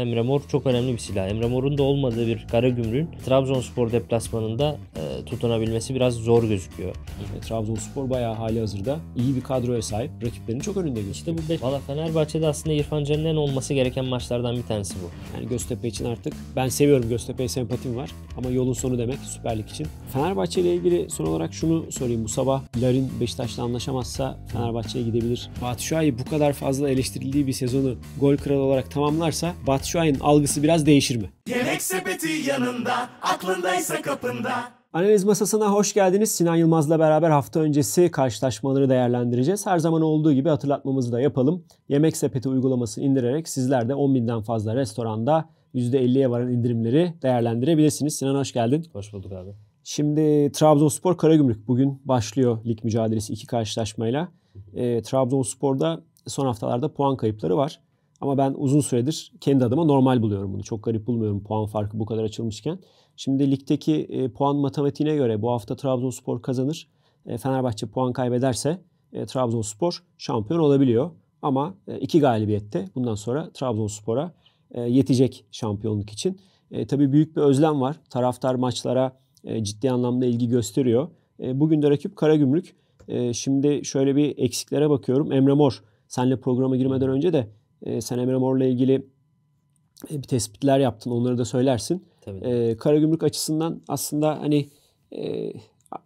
Emre Mor çok önemli bir silah. Emre Mor'un da olmadığı bir kara gümrün Trabzonspor deplasmanında e, tutunabilmesi biraz zor gözüküyor. E, Trabzonspor bayağı hali hazırda iyi bir kadroya sahip. Rakiplerini çok önünde geçti. İşte bu beş. Valla Fenerbahçe'de aslında İrfan Can'ın olması gereken maçlardan bir tanesi bu. Yani Göztepe için artık ben seviyorum Göztepe'ye sempatim var ama yolun sonu demek Süperlik için. Fenerbahçe ile ilgili son olarak şunu sorayım. Bu sabah Larin Beşiktaş'la anlaşamazsa Fenerbahçe'ye gidebilir. Fatih Şahin bu kadar fazla eleştirildiği bir sezonu gol kralı olarak tamamlarsa Bat Murat Şahin algısı biraz değişir mi? Yemek sepeti yanında, aklındaysa kapında. Analiz masasına hoş geldiniz. Sinan Yılmaz'la beraber hafta öncesi karşılaşmaları değerlendireceğiz. Her zaman olduğu gibi hatırlatmamızı da yapalım. Yemek sepeti uygulamasını indirerek sizler de 10.000'den fazla restoranda %50'ye varan indirimleri değerlendirebilirsiniz. Sinan hoş geldin. Hoş bulduk abi. Şimdi Trabzonspor Karagümrük bugün başlıyor lig mücadelesi iki karşılaşmayla. E, Trabzonspor'da son haftalarda puan kayıpları var. Ama ben uzun süredir kendi adıma normal buluyorum bunu. Çok garip bulmuyorum puan farkı bu kadar açılmışken. Şimdi ligdeki e, puan matematiğine göre bu hafta Trabzonspor kazanır. E, Fenerbahçe puan kaybederse e, Trabzonspor şampiyon olabiliyor. Ama e, iki galibiyette bundan sonra Trabzonspor'a e, yetecek şampiyonluk için. E, tabii büyük bir özlem var. Taraftar maçlara e, ciddi anlamda ilgi gösteriyor. E, bugün de rakip Karagümrük. E, şimdi şöyle bir eksiklere bakıyorum. Emre Mor senle programa girmeden önce de e, sen Emre Mor'la ilgili e, bir tespitler yaptın. Onları da söylersin. Tabii. E, Karagümrük açısından aslında hani e,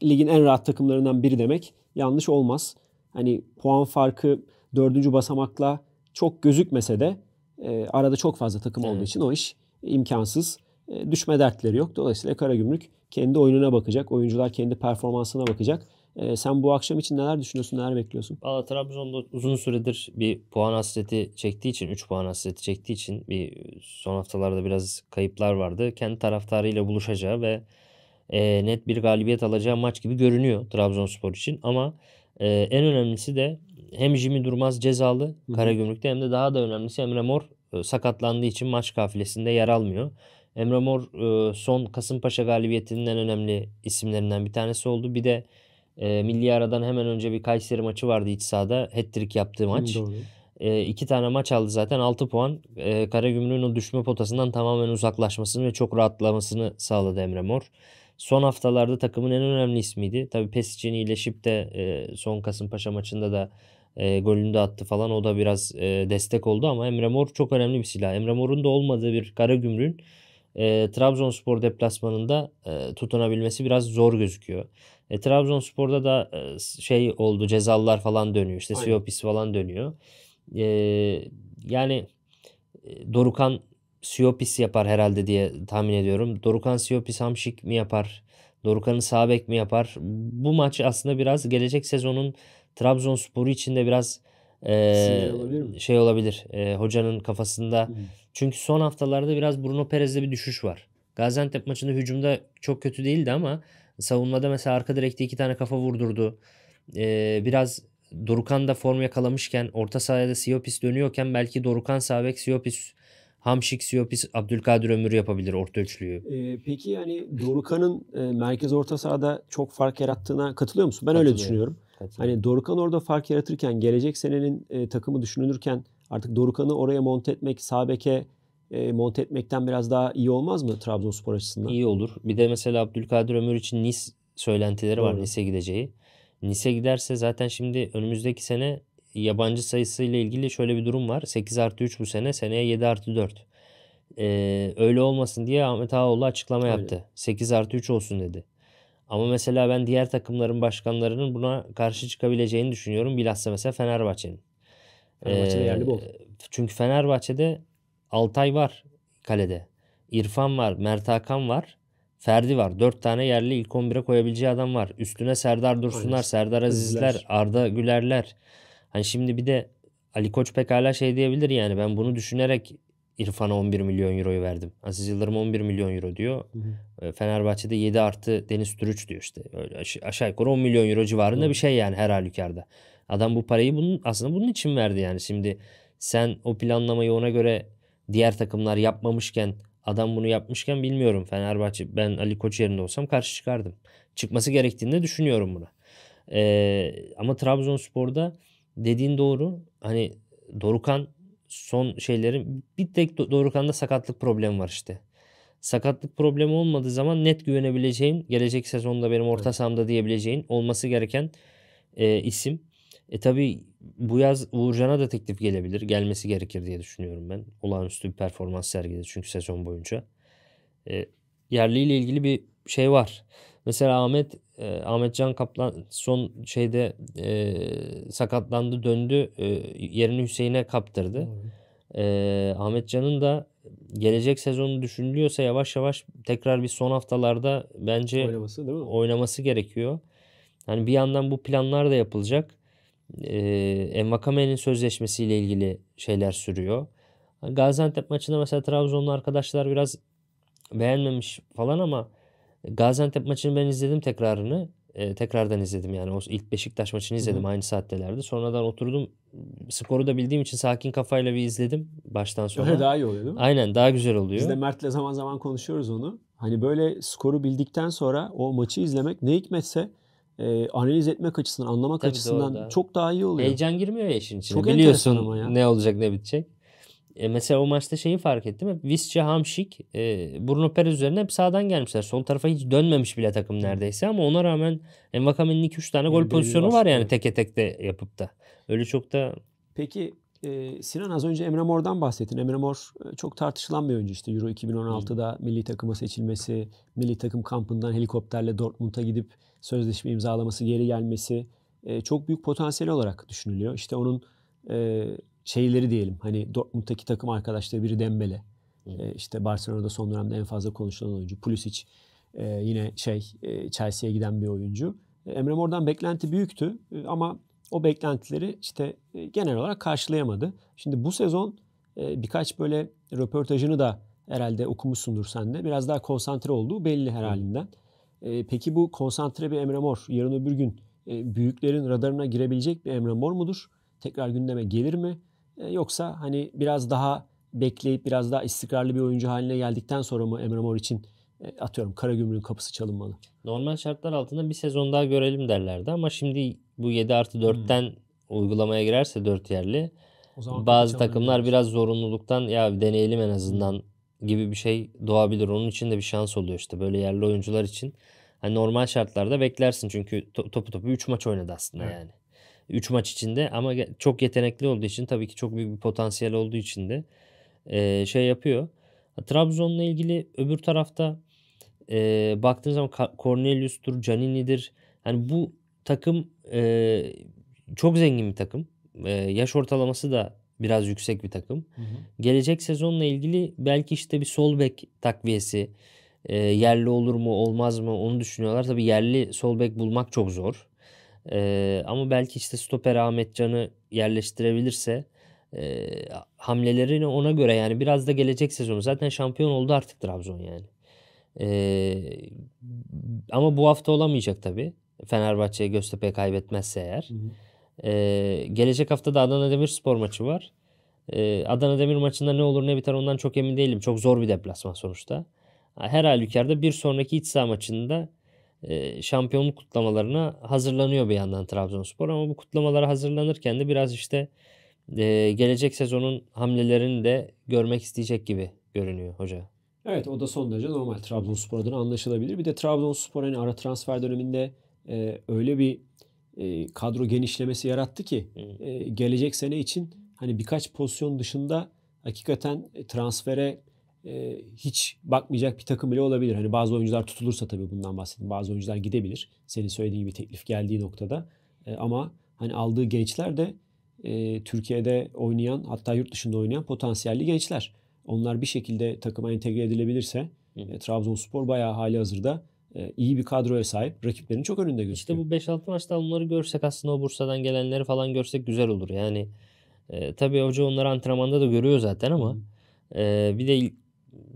ligin en rahat takımlarından biri demek yanlış olmaz. Hani puan farkı dördüncü basamakla çok gözükmese de e, arada çok fazla takım evet. olduğu için o iş imkansız. E, düşme dertleri yok. Dolayısıyla Karagümrük kendi oyununa bakacak. Oyuncular kendi performansına bakacak. Ee, sen bu akşam için neler düşünüyorsun, neler bekliyorsun? Valla Trabzon'da uzun süredir bir puan hasreti çektiği için, 3 puan hasreti çektiği için bir son haftalarda biraz kayıplar vardı. Kendi taraftarıyla buluşacağı ve e, net bir galibiyet alacağı maç gibi görünüyor Trabzonspor için. Ama e, en önemlisi de hem Jimmy Durmaz cezalı Hı-hı. Karagümrük'te hem de daha da önemlisi Emre Mor e, sakatlandığı için maç kafilesinde yer almıyor. Emre Mor e, son Kasımpaşa galibiyetinin en önemli isimlerinden bir tanesi oldu. Bir de e, milli aradan hemen önce bir Kayseri maçı vardı iç sahada. Hat-trick yaptığı maç. Doğru. E, iki tane maç aldı zaten 6 puan. E, Karagümrük'ün o düşme potasından tamamen uzaklaşmasını ve çok rahatlamasını sağladı Emre Mor. Son haftalarda takımın en önemli ismiydi. Tabii Pesic'in iyileşip de e, son Kasımpaşa maçında da e, golünü de attı falan. O da biraz e, destek oldu ama Emre Mor çok önemli bir silah. Emre Mor'un da olmadığı bir Karagümrük'ün e, Trabzonspor deplasmanında e, tutunabilmesi biraz zor gözüküyor. E, Trabzonspor'da da e, şey oldu cezalar falan dönüyor. İşte Siopis falan dönüyor. E, yani e, Dorukan Siopis yapar herhalde diye tahmin ediyorum. Dorukan Siopis Hamşik mi yapar? Dorukan'ı sağ bek mi yapar? Bu maç aslında biraz gelecek sezonun Trabzonspor'u için de biraz e, olabilir şey olabilir. E, hocanın kafasında. Hı. Çünkü son haftalarda biraz Bruno Perez'de bir düşüş var. Gaziantep maçında hücumda çok kötü değildi ama Savunmada mesela arka direkte iki tane kafa vurdurdu. Ee, biraz Dorukan da form yakalamışken orta da Siopis dönüyorken belki Dorukan Sabek Siopis Hamşik Siopis Abdülkadir Ömür yapabilir orta üçlüyü. Ee, peki yani Dorukan'ın e, merkez orta sahada çok fark yarattığına katılıyor musun? Ben öyle düşünüyorum. Katılıyor. Hani Dorukan orada fark yaratırken gelecek senenin e, takımı düşünülürken artık Dorukan'ı oraya monte etmek Sabek'e e, monte etmekten biraz daha iyi olmaz mı Trabzonspor açısından? İyi olur. Bir de mesela Abdülkadir Ömür için Nice söylentileri Doğru. var Nice'e gideceği. Nice'e giderse zaten şimdi önümüzdeki sene yabancı sayısıyla ilgili şöyle bir durum var. 8 artı 3 bu sene seneye 7 artı 4. Ee, öyle olmasın diye Ahmet Ağaoğlu açıklama öyle. yaptı. 8 artı 3 olsun dedi. Ama mesela ben diğer takımların başkanlarının buna karşı çıkabileceğini düşünüyorum. Bilhassa mesela Fenerbahçe'nin. Fenerbahçe'de ee, yerli bol. Çünkü Fenerbahçe'de Altay var kalede. İrfan var, Mert Hakan var. Ferdi var. dört tane yerli ilk 11'e koyabileceği adam var. Üstüne Serdar Dursunlar, Aynen. Serdar Azizler, Güler. Arda Gülerler. Hani şimdi bir de Ali Koç pekala şey diyebilir yani ben bunu düşünerek İrfan'a 11 milyon euroyu verdim. Aziz Yıldırım 11 milyon euro diyor. Hı. E, Fenerbahçe'de 7 artı Deniz Türüç diyor işte. Öyle aş- aşağı yukarı 10 milyon euro civarında Hı. bir şey yani her halükarda. Adam bu parayı bunun aslında bunun için verdi yani. Şimdi sen o planlamayı ona göre diğer takımlar yapmamışken adam bunu yapmışken bilmiyorum Fenerbahçe ben Ali Koç yerinde olsam karşı çıkardım. Çıkması gerektiğini düşünüyorum buna. Ee, ama Trabzonspor'da dediğin doğru hani Dorukan son şeylerin bir tek Dorukan'da sakatlık problemi var işte. Sakatlık problemi olmadığı zaman net güvenebileceğin, gelecek sezonda benim orta sahamda diyebileceğin olması gereken e, isim. E tabi bu yaz Uğurcan'a da teklif gelebilir. Gelmesi gerekir diye düşünüyorum ben. Olağanüstü bir performans sergiledi çünkü sezon boyunca. E, yerli ile ilgili bir şey var. Mesela Ahmet e, Ahmet Can Kaplan son şeyde e, sakatlandı döndü e, yerini Hüseyin'e kaptırdı. Hmm. E, Ahmet Can'ın da gelecek sezonu düşünülüyorsa yavaş yavaş tekrar bir son haftalarda bence oynaması, değil mi? oynaması gerekiyor. Yani bir yandan bu planlar da yapılacak e, sözleşmesiyle ilgili şeyler sürüyor. Gaziantep maçında mesela Trabzonlu arkadaşlar biraz beğenmemiş falan ama Gaziantep maçını ben izledim tekrarını. E, tekrardan izledim yani o ilk Beşiktaş maçını izledim Hı. aynı saattelerde. Sonradan oturdum skoru da bildiğim için sakin kafayla bir izledim baştan sona. daha iyi oluyor değil mi? Aynen daha güzel oluyor. Biz de Mert'le zaman zaman konuşuyoruz onu. Hani böyle skoru bildikten sonra o maçı izlemek ne hikmetse e, analiz etmek açısından, anlamak Tabii açısından doğru. çok daha iyi oluyor. Heyecan girmiyor ya işin içine. Çok Biliyorsun ama ya. ne olacak ne bitecek. E mesela o maçta şeyi fark ettim. Hep Visca, Hamşik, e, Bruno Perez üzerine hep sağdan gelmişler. Sol tarafa hiç dönmemiş bile takım neredeyse ama ona rağmen Envakame'nin 2-3 tane gol yani pozisyonu var yani teke tek de yapıp da. Öyle çok da... Peki e, Sinan az önce Emre Mor'dan bahsettin. Emre Mor e, çok tartışılan bir oyuncu işte Euro 2016'da milli takıma seçilmesi, milli takım kampından helikopterle Dortmund'a gidip sözleşme imzalaması, geri gelmesi e, çok büyük potansiyel olarak düşünülüyor. İşte onun e, şeyleri diyelim hani Dortmund'daki takım arkadaşları biri Dembele. E, işte Barcelona'da son dönemde en fazla konuşulan oyuncu. Pulisic e, yine şey e, Chelsea'ye giden bir oyuncu. E, Emre Mor'dan beklenti büyüktü e, ama o beklentileri işte e, genel olarak karşılayamadı. Şimdi bu sezon e, birkaç böyle röportajını da herhalde okumuşsundur sen de. Biraz daha konsantre olduğu belli her halinden. E, peki bu konsantre bir Emre Mor yarın öbür gün e, büyüklerin radarına girebilecek bir Emre Mor mudur? Tekrar gündeme gelir mi? E, yoksa hani biraz daha bekleyip biraz daha istikrarlı bir oyuncu haline geldikten sonra mı Emre Mor için e, atıyorum Karagümrük'ün kapısı çalınmalı? Normal şartlar altında bir sezon daha görelim derlerdi ama şimdi bu 7 artı 4'ten hmm. uygulamaya girerse 4 yerli bazı takımlar biraz zorunluluktan ya deneyelim en azından gibi bir şey doğabilir. Onun için de bir şans oluyor işte böyle yerli oyuncular için. Hani normal şartlarda beklersin çünkü topu topu 3 maç oynadı aslında evet. yani. 3 maç içinde ama çok yetenekli olduğu için tabii ki çok büyük bir potansiyel olduğu için de şey yapıyor. Trabzon'la ilgili öbür tarafta e, baktığın zaman Cornelius'tur, Canini'dir. Hani bu takım çok zengin bir takım. yaş ortalaması da biraz yüksek bir takım. Hı hı. Gelecek sezonla ilgili belki işte bir sol bek takviyesi e, yerli olur mu olmaz mı onu düşünüyorlar. Tabii yerli sol bek bulmak çok zor. E, ama belki işte stoper Ahmetcan'ı yerleştirebilirse e, hamlelerini ona göre yani biraz da gelecek sezonu zaten şampiyon oldu artık Trabzon yani. E, ama bu hafta olamayacak tabii. Fenerbahçe'ye Göztepe'ye kaybetmezse eğer. Hı hı. Ee, gelecek hafta da Adana Demirspor maçı var. Ee, Adana Demir maçında ne olur ne biter ondan çok emin değilim. Çok zor bir deplasman sonuçta. Her halükarda bir sonraki iç saha maçında e, şampiyonluk kutlamalarına hazırlanıyor bir yandan Trabzonspor. Ama bu kutlamalara hazırlanırken de biraz işte e, gelecek sezonun hamlelerini de görmek isteyecek gibi görünüyor hoca. Evet o da son derece normal Trabzonspor adına anlaşılabilir. Bir de Trabzonspor hani ara transfer döneminde e, öyle bir e, kadro genişlemesi yarattı ki e, gelecek sene için hani birkaç pozisyon dışında hakikaten transfere e, hiç bakmayacak bir takım bile olabilir. Hani bazı oyuncular tutulursa tabii bundan bahsedeyim. Bazı oyuncular gidebilir. Senin söylediğin gibi teklif geldiği noktada. ama hani aldığı gençler de Türkiye'de oynayan hatta yurt dışında oynayan potansiyelli gençler. Onlar bir şekilde takıma entegre edilebilirse e, Trabzonspor bayağı hali hazırda e, iyi bir kadroya sahip. Rakiplerin çok önünde gözüküyor. İşte bu 5-6 maçta onları görsek aslında o Bursa'dan gelenleri falan görsek güzel olur. Yani e, tabii hoca onları antrenmanda da görüyor zaten ama e, bir de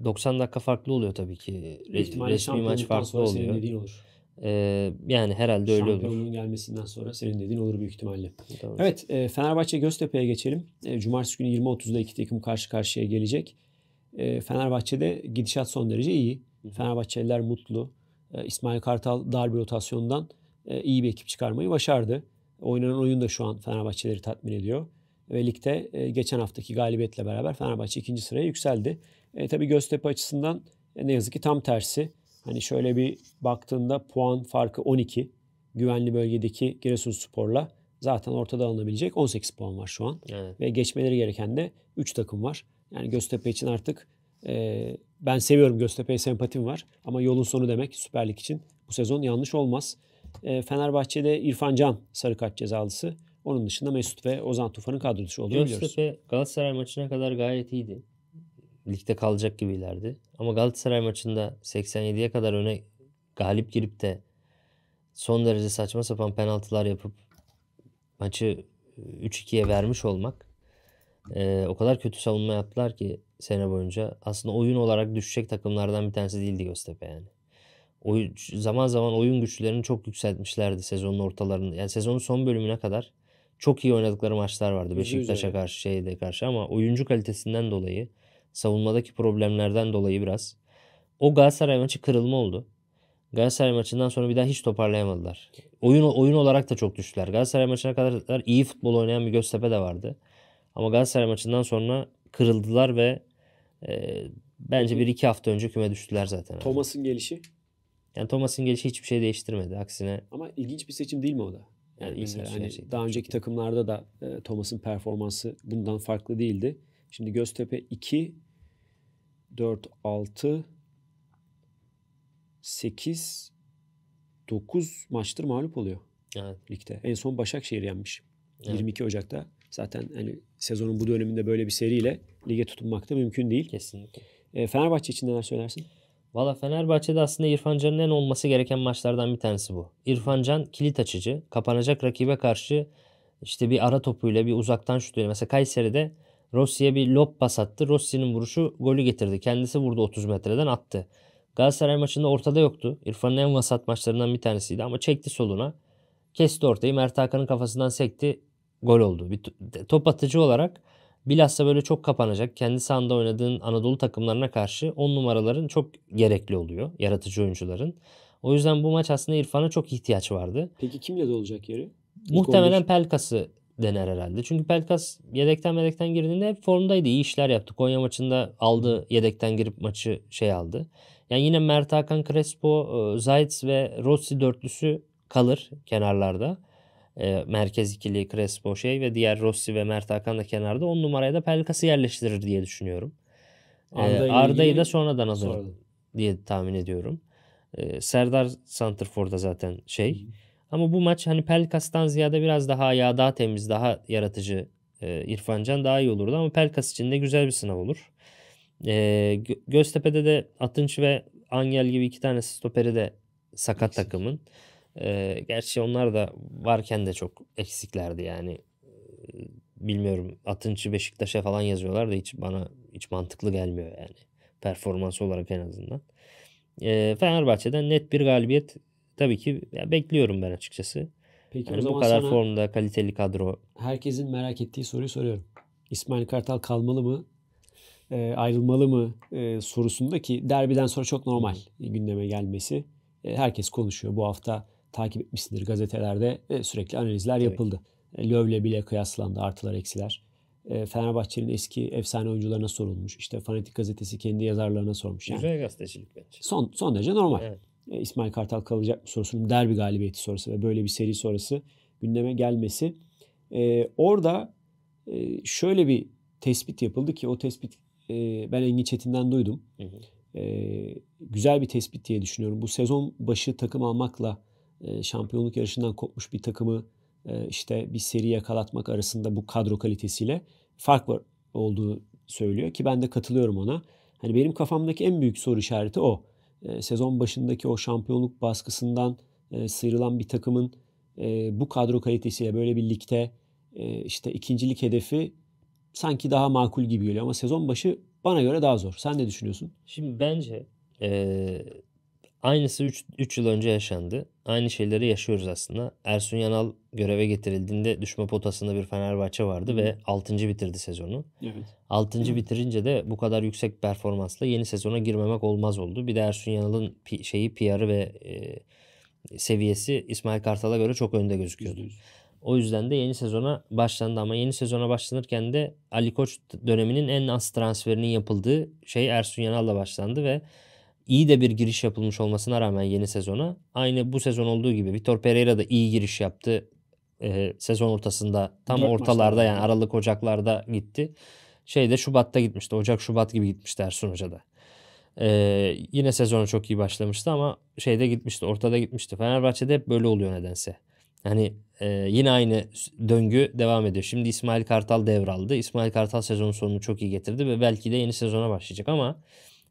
90 dakika farklı oluyor tabii ki. Re- resmi maç farklı oluyor. Senin olur. Ee, yani herhalde öyle olur. Şampiyonluğun gelmesinden sonra senin dediğin olur büyük ihtimalle. Tamam. Evet e, Fenerbahçe Göztepe'ye geçelim. E, Cumartesi günü 20.30'da iki takım karşı karşıya gelecek. E, Fenerbahçe'de gidişat son derece iyi. Fenerbahçeliler mutlu. Ee, İsmail Kartal dar bir rotasyondan e, iyi bir ekip çıkarmayı başardı. Oynanan oyun da şu an Fenerbahçeleri tatmin ediyor. Ve ligde e, geçen haftaki galibiyetle beraber Fenerbahçe ikinci sıraya yükseldi. E, tabii Göztepe açısından e, ne yazık ki tam tersi. Hani şöyle bir baktığında puan farkı 12. Güvenli bölgedeki Giresunspor'la zaten ortada alınabilecek 18 puan var şu an. Evet. Ve geçmeleri gereken de 3 takım var. Yani Göztepe için artık e, ben seviyorum Göztepe'ye sempatim var ama yolun sonu demek Süper Lig için bu sezon yanlış olmaz. E, Fenerbahçe'de İrfan Can sarı kart cezalısı. Onun dışında Mesut ve Ozan Tufan'ın kadro dışı olduğunu Göztepe, biliyoruz. Göztepe Galatasaray maçına kadar gayet iyiydi. Ligde kalacak gibi ilerdi. Ama Galatasaray maçında 87'ye kadar öne galip girip de son derece saçma sapan penaltılar yapıp maçı 3-2'ye vermiş olmak e, o kadar kötü savunma yaptılar ki sene boyunca. Aslında oyun olarak düşecek takımlardan bir tanesi değildi Göztepe yani. Oyun, zaman zaman oyun güçlerini çok yükseltmişlerdi sezonun ortalarında. Yani sezonun son bölümüne kadar çok iyi oynadıkları maçlar vardı Beşiktaş'a karşı şeyde karşı ama oyuncu kalitesinden dolayı savunmadaki problemlerden dolayı biraz o Galatasaray maçı kırılma oldu. Galatasaray maçından sonra bir daha hiç toparlayamadılar. Oyun oyun olarak da çok düştüler. Galatasaray maçına kadar iyi futbol oynayan bir Göztepe de vardı. Ama Galatasaray maçından sonra kırıldılar ve e, bence bir iki hafta önce küme düştüler zaten. Thomas'ın gelişi? Yani Thomas'ın gelişi hiçbir şey değiştirmedi. Aksine. Ama ilginç bir seçim değil mi o da? Yani mesela hani şey, daha önceki takımlarda da e, Thomas'ın performansı bundan farklı değildi. Şimdi Göztepe 2 4 6 8 9 maçtır mağlup oluyor. Evet. Ligde. En son Başakşehir yenmiş. Evet. 22 Ocak'ta Zaten hani sezonun bu döneminde böyle bir seriyle lige tutunmak da mümkün değil. Kesinlikle. E, Fenerbahçe için neler söylersin? Valla Fenerbahçe'de aslında İrfan Can'ın en olması gereken maçlardan bir tanesi bu. İrfan Can kilit açıcı. Kapanacak rakibe karşı işte bir ara topuyla bir uzaktan şutu. Mesela Kayseri'de Rossi'ye bir lob pas attı. Rossi'nin vuruşu golü getirdi. Kendisi vurdu 30 metreden attı. Galatasaray maçında ortada yoktu. İrfan'ın en vasat maçlarından bir tanesiydi ama çekti soluna. Kesti ortayı. Mert Hakan'ın kafasından sekti gol oldu. Bir top atıcı olarak bilhassa böyle çok kapanacak kendi sahanda oynadığın Anadolu takımlarına karşı 10 numaraların çok gerekli oluyor yaratıcı oyuncuların. O yüzden bu maç aslında İrfan'a çok ihtiyaç vardı. Peki kimle de olacak yeri? Muhtemelen Pelkas'ı dener herhalde. Çünkü Pelkas yedekten yedekten girdiğinde hep formdaydı. İyi işler yaptı. Konya maçında aldı yedekten girip maçı şey aldı. Yani yine Mert Hakan Crespo, e, Zayt ve Rossi dörtlüsü kalır kenarlarda e, merkez ikili Crespo şey ve diğer Rossi ve Mert Hakan da kenarda 10 numaraya da Pelkas'ı yerleştirir diye düşünüyorum. e, Arda'yı da sonradan hazır diye tahmin ediyorum. E, Serdar Santrfor'da zaten şey. Hı. Ama bu maç hani Pelkas'tan ziyade biraz daha ya daha temiz, daha yaratıcı e, İrfancan daha iyi olurdu ama Pelkas için de güzel bir sınav olur. E, Gö- Göztepe'de de Atınç ve Angel gibi iki tane stoperi de sakat takımın gerçi onlar da varken de çok eksiklerdi yani. bilmiyorum Atınç'ı Beşiktaş'a falan yazıyorlar da hiç bana hiç mantıklı gelmiyor yani. Performans olarak en azından. E, Fenerbahçe'den net bir galibiyet tabii ki ya, bekliyorum ben açıkçası. Peki yani o zaman bu kadar formda kaliteli kadro. Herkesin merak ettiği soruyu soruyorum. İsmail Kartal kalmalı mı? E, ayrılmalı mı e, sorusundaki derbiden sonra çok normal gündeme gelmesi. E, herkes konuşuyor bu hafta takip etmişsindir gazetelerde e, sürekli analizler Tabii. yapıldı. E, Löv'le bile kıyaslandı artılar eksiler. E, Fenerbahçe'nin eski efsane oyuncularına sorulmuş. İşte Fanatik Gazetesi kendi yazarlarına sormuş. Yani. Güzel gazetecilik bence. Son, son derece normal. Evet. E, İsmail Kartal kalacak mı sorusunun derbi galibiyeti sonrası ve böyle bir seri sonrası gündeme gelmesi. E, orada e, şöyle bir tespit yapıldı ki o tespit e, ben Engin Çetin'den duydum. Hı hı. E, güzel bir tespit diye düşünüyorum. Bu sezon başı takım almakla ee, şampiyonluk yarışından kopmuş bir takımı e, işte bir seri yakalatmak arasında bu kadro kalitesiyle fark var olduğu söylüyor ki ben de katılıyorum ona. Hani benim kafamdaki en büyük soru işareti o. Ee, sezon başındaki o şampiyonluk baskısından e, sıyrılan bir takımın e, bu kadro kalitesiyle böyle bir ligde işte ikincilik hedefi sanki daha makul gibi geliyor ama sezon başı bana göre daha zor. Sen ne düşünüyorsun? Şimdi bence ee, Aynısı 3 yıl önce yaşandı. Aynı şeyleri yaşıyoruz aslında. Ersun Yanal göreve getirildiğinde düşme potasında bir Fenerbahçe vardı ve 6. bitirdi sezonu. Evet. 6. Evet. bitirince de bu kadar yüksek performansla yeni sezona girmemek olmaz oldu. Bir de Ersun Yanal'ın şeyi PR'ı ve e, seviyesi İsmail Kartal'a göre çok önde gözüküyordu. O yüzden de yeni sezona başlandı ama yeni sezona başlanırken de Ali Koç döneminin en az transferinin yapıldığı şey Ersun Yanal'la başlandı ve iyi de bir giriş yapılmış olmasına rağmen yeni sezona aynı bu sezon olduğu gibi Vitor Pereira da iyi giriş yaptı. Ee, sezon ortasında tam Dört ortalarda yani Aralık Ocaklarda gitti. Şeyde Şubat'ta gitmişti. Ocak Şubat gibi gitmişti Ersun Hoca'da. Ee, yine sezonu çok iyi başlamıştı ama şeyde gitmişti. Ortada gitmişti. Fenerbahçe'de hep böyle oluyor nedense. Hani e, yine aynı döngü devam ediyor. Şimdi İsmail Kartal devraldı. İsmail Kartal sezonun sonunu çok iyi getirdi ve belki de yeni sezona başlayacak ama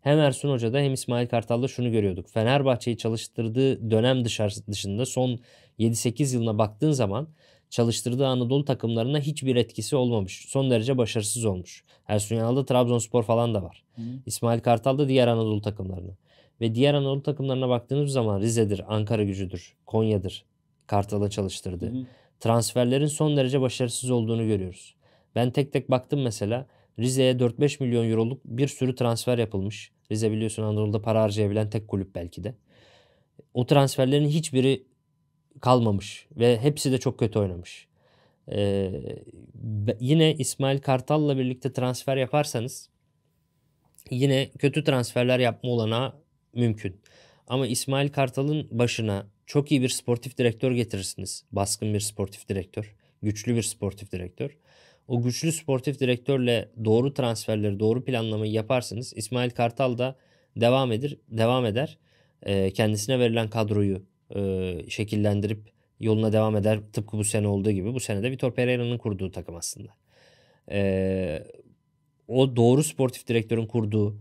hem Ersun Hoca'da hem İsmail Kartal'da şunu görüyorduk. Fenerbahçe'yi çalıştırdığı dönem dışarı, dışında son 7-8 yılına baktığın zaman çalıştırdığı Anadolu takımlarına hiçbir etkisi olmamış. Son derece başarısız olmuş. Ersun Yanal'da Trabzonspor falan da var. Hı. İsmail Kartal da diğer Anadolu takımlarına. Ve diğer Anadolu takımlarına baktığınız zaman Rize'dir, Ankara gücüdür, Konya'dır Kartal'a çalıştırdığı. Hı. Transferlerin son derece başarısız olduğunu görüyoruz. Ben tek tek baktım mesela. Rize'ye 4-5 milyon euroluk bir sürü transfer yapılmış. Rize biliyorsun Anadolu'da para harcayabilen tek kulüp belki de. O transferlerin hiçbiri kalmamış ve hepsi de çok kötü oynamış. Ee, yine İsmail Kartal'la birlikte transfer yaparsanız yine kötü transferler yapma olana mümkün. Ama İsmail Kartal'ın başına çok iyi bir sportif direktör getirirsiniz. Baskın bir sportif direktör, güçlü bir sportif direktör o güçlü sportif direktörle doğru transferleri, doğru planlamayı yaparsınız. İsmail Kartal da devam edir, devam eder. E, kendisine verilen kadroyu e, şekillendirip yoluna devam eder. Tıpkı bu sene olduğu gibi. Bu sene de Vitor Pereira'nın kurduğu takım aslında. E, o doğru sportif direktörün kurduğu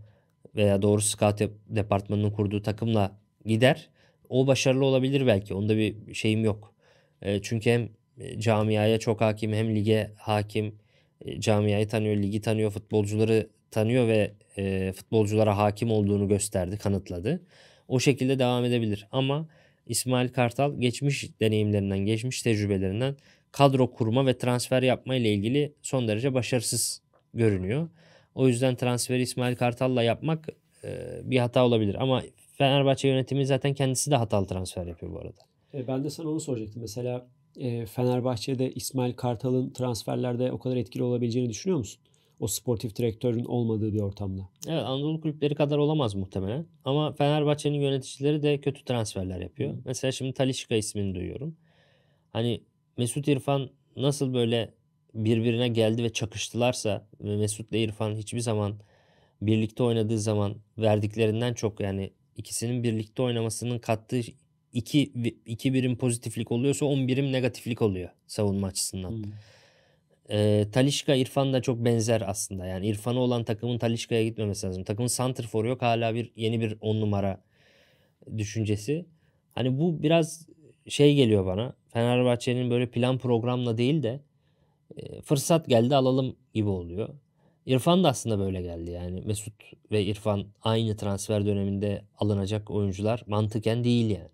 veya doğru scout departmanının kurduğu takımla gider. O başarılı olabilir belki. Onda bir şeyim yok. E, çünkü hem camiaya çok hakim hem lige hakim camiayı tanıyor, ligi tanıyor, futbolcuları tanıyor ve e, futbolculara hakim olduğunu gösterdi, kanıtladı. O şekilde devam edebilir ama İsmail Kartal geçmiş deneyimlerinden, geçmiş tecrübelerinden kadro kurma ve transfer yapma ile ilgili son derece başarısız görünüyor. O yüzden transferi İsmail Kartal'la yapmak e, bir hata olabilir ama Fenerbahçe yönetimi zaten kendisi de hatalı transfer yapıyor bu arada. E, ben de sana onu soracaktım. Mesela Fenerbahçe'de İsmail Kartal'ın transferlerde o kadar etkili olabileceğini düşünüyor musun? O sportif direktörün olmadığı bir ortamda. Evet Anadolu kulüpleri kadar olamaz muhtemelen. Ama Fenerbahçe'nin yöneticileri de kötü transferler yapıyor. Hı. Mesela şimdi Talişka ismini duyuyorum. Hani Mesut İrfan nasıl böyle birbirine geldi ve çakıştılarsa ve Mesut ile İrfan hiçbir zaman birlikte oynadığı zaman verdiklerinden çok yani ikisinin birlikte oynamasının kattığı 2, 2 birim pozitiflik oluyorsa 10 birim negatiflik oluyor savunma açısından. Hmm. E, Talişka İrfan da çok benzer aslında. Yani İrfan'ı olan takımın Talişka'ya gitmemesi lazım. Takımın santrforu yok. Hala bir yeni bir on numara düşüncesi. Hani bu biraz şey geliyor bana. Fenerbahçe'nin böyle plan programla değil de e, fırsat geldi alalım gibi oluyor. İrfan da aslında böyle geldi yani. Mesut ve İrfan aynı transfer döneminde alınacak oyuncular mantıken değil yani.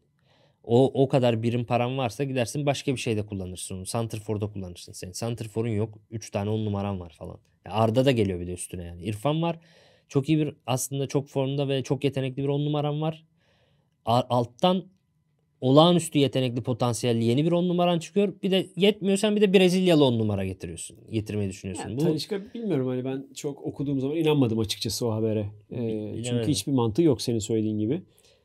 O, o kadar birim param varsa gidersin başka bir şeyde kullanırsın onu. Santrfor'da kullanırsın sen. Santrfor'un yok. 3 tane 10 numaran var falan. Arda da geliyor bir de üstüne yani. İrfan var. Çok iyi bir aslında çok formda ve çok yetenekli bir 10 numaran var. Alttan olağanüstü yetenekli potansiyelli yeni bir on numaran çıkıyor. Bir de yetmiyorsan bir de Brezilyalı on numara getiriyorsun. Getirmeyi düşünüyorsun. Yani, Bu... Talişka bilmiyorum hani ben çok okuduğum zaman inanmadım açıkçası o habere. Ee, çünkü hiçbir mantığı yok senin söylediğin gibi.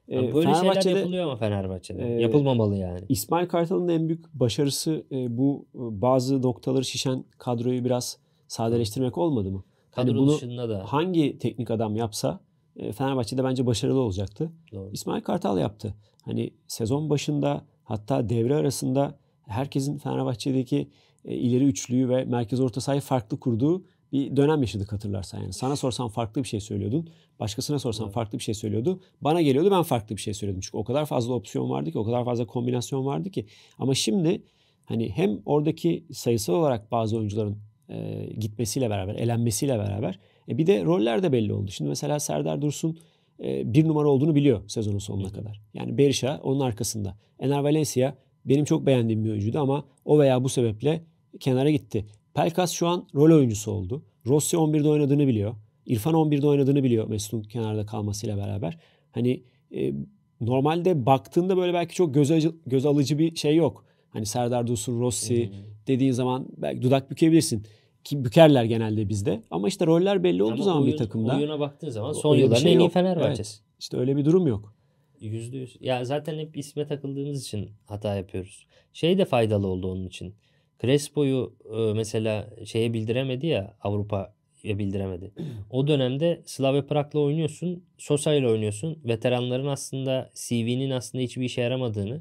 Yani ee, böyle Fenerbahçe'de, şeyler yapılıyor ama Fenerbahçe'de. E, Yapılmamalı yani. İsmail Kartal'ın en büyük başarısı e, bu e, bazı noktaları şişen kadroyu biraz sadeleştirmek olmadı mı? Hani Kadro yani bunu dışında da. Hangi teknik adam yapsa e, Fenerbahçe'de bence başarılı olacaktı. Doğru. İsmail Kartal yaptı. Hani sezon başında hatta devre arasında herkesin Fenerbahçe'deki e, ileri üçlüyü ve merkez orta sahayı farklı kurduğu bir dönem yaşadık hatırlarsan yani. Sana sorsam farklı bir şey söylüyordun. Başkasına sorsam evet. farklı bir şey söylüyordu. Bana geliyordu ben farklı bir şey söylüyordum. Çünkü o kadar fazla opsiyon vardı ki, o kadar fazla kombinasyon vardı ki. Ama şimdi hani hem oradaki sayısal olarak bazı oyuncuların e, gitmesiyle beraber, elenmesiyle beraber e, bir de roller de belli oldu. Şimdi mesela Serdar Dursun e, bir numara olduğunu biliyor sezonun sonuna evet. kadar. Yani Berisha onun arkasında. Ener Valencia benim çok beğendiğim bir oyuncuydu ama o veya bu sebeple kenara gitti. Pelkas şu an rol oyuncusu oldu. Rossi 11'de oynadığını biliyor. İrfan 11'de oynadığını biliyor Mesut'un kenarda kalmasıyla beraber. Hani e, normalde baktığında böyle belki çok göz, acı, göz alıcı bir şey yok. Hani Serdar Dursun, Rossi hmm. dediğin zaman belki dudak bükebilirsin. Ki bükerler genelde bizde. Ama işte roller belli olduğu Ama zaman oyun, bir takımda. Oyuna baktığın zaman son yılların şey en iyi Fenerbahçe'si. Evet, işte öyle bir durum yok. Yüzde yüz. Ya zaten hep isme takıldığımız için hata yapıyoruz. Şey de faydalı oldu onun için. Crespo'yu e, mesela şeye bildiremedi ya Avrupa bildiremedi. O dönemde Slavia Prag'la oynuyorsun, Sosa ile oynuyorsun. Veteranların aslında CV'nin aslında hiçbir işe yaramadığını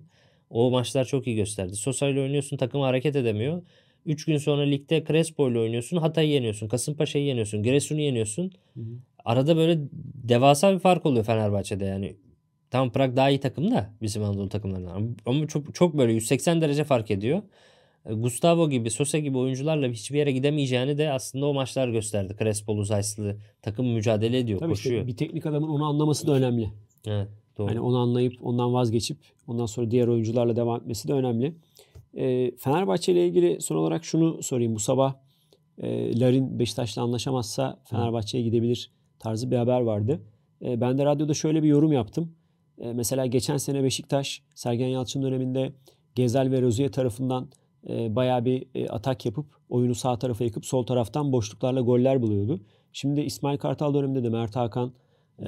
o maçlar çok iyi gösterdi. Sosa ile oynuyorsun, takım hareket edemiyor. 3 gün sonra ligde Crespo ile oynuyorsun. Hatay'ı yeniyorsun. Kasımpaşa'yı yeniyorsun. Giresun'u yeniyorsun. Hı hı. Arada böyle devasa bir fark oluyor Fenerbahçe'de yani. Tam Prag daha iyi takım da bizim Anadolu takımlarından. Ama çok çok böyle 180 derece fark ediyor. E, Gustavo gibi, Sosa gibi oyuncularla hiçbir yere gidemeyeceğini de aslında o maçlar gösterdi. Crespo'lu, Zayt'lı takım mücadele ediyor, Tabii koşuyor. Işte bir teknik adamın onu anlaması da önemli. Evet, doğru. Yani onu anlayıp ondan vazgeçip ondan sonra diğer oyuncularla devam etmesi de önemli. E, Fenerbahçe ile ilgili son olarak şunu sorayım. Bu sabah e, Larin Beşiktaş'la anlaşamazsa Fenerbahçe'ye gidebilir tarzı bir haber vardı. E, ben de radyoda şöyle bir yorum yaptım. E, mesela geçen sene Beşiktaş Sergen Yalçın döneminde Gezel ve Rozier tarafından e, bayağı bir e, atak yapıp oyunu sağ tarafa yıkıp sol taraftan boşluklarla goller buluyordu. Şimdi İsmail Kartal döneminde de Mert Hakan ee,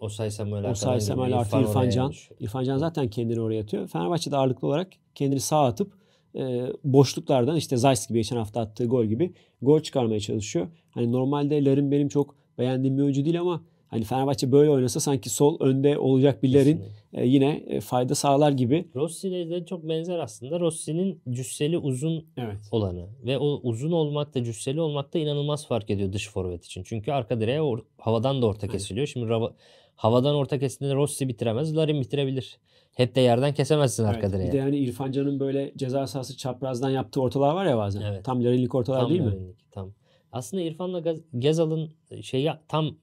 Osay Samuel, Osay Samuel artı İrfan, Can. İrfan Can zaten kendini oraya atıyor. Fenerbahçe'de ağırlıklı olarak kendini sağ atıp e, boşluklardan işte Zayt gibi geçen hafta attığı gol gibi gol çıkarmaya çalışıyor. Hani normalde Larin benim çok beğendiğim bir oyuncu değil ama Hani Fenerbahçe böyle oynasa sanki sol önde olacak birlerin e, yine e, fayda sağlar gibi. Rossi'yle de çok benzer aslında. Rossi'nin cüsseli uzun evet. olanı ve o uzun olmak da cüsseli olmak da inanılmaz fark ediyor dış forvet için. Çünkü arka direğe or- havadan da orta kesiliyor. Şimdi rava- havadan orta kesildiğinde Rossi bitiremez, Larin bitirebilir. Hep de yerden kesemezsin evet, direğe. Bir de yani İrfan Can'ın böyle ceza sahası çaprazdan yaptığı ortalar var ya bazen. Evet. Tam Larin'lik ortalar tam değil larinlik, mi? Tam Aslında İrfan'la Gez- Gezal'ın şeyi tam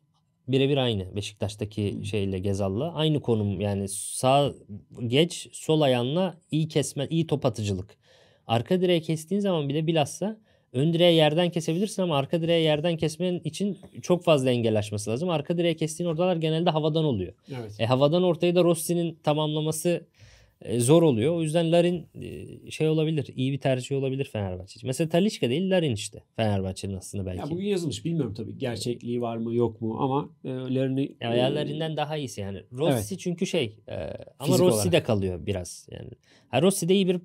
birebir aynı Beşiktaş'taki hmm. şeyle Gezal'la. Aynı konum yani sağ geç sol ayağınla iyi kesme, iyi top atıcılık. Arka direğe kestiğin zaman bile bilhassa ön direğe yerden kesebilirsin ama arka direğe yerden kesmen için çok fazla engelleşmesi lazım. Arka direğe kestiğin oradalar genelde havadan oluyor. Evet. E, havadan ortayı da Rossi'nin tamamlaması e, zor oluyor. O yüzden Larin e, şey olabilir. iyi bir tercih olabilir Fenerbahçe için. Mesela Talişka değil Larin işte. Fenerbahçe'nin aslında belki. Ya bugün yazılmış. Bilmiyorum tabii gerçekliği var mı yok mu ama e, Larin'i... Ya, e, Larin'den daha iyisi yani. Rossi evet. çünkü şey ama Fizik Rossi olarak. de kalıyor biraz. Yani. Ha, Rossi de iyi bir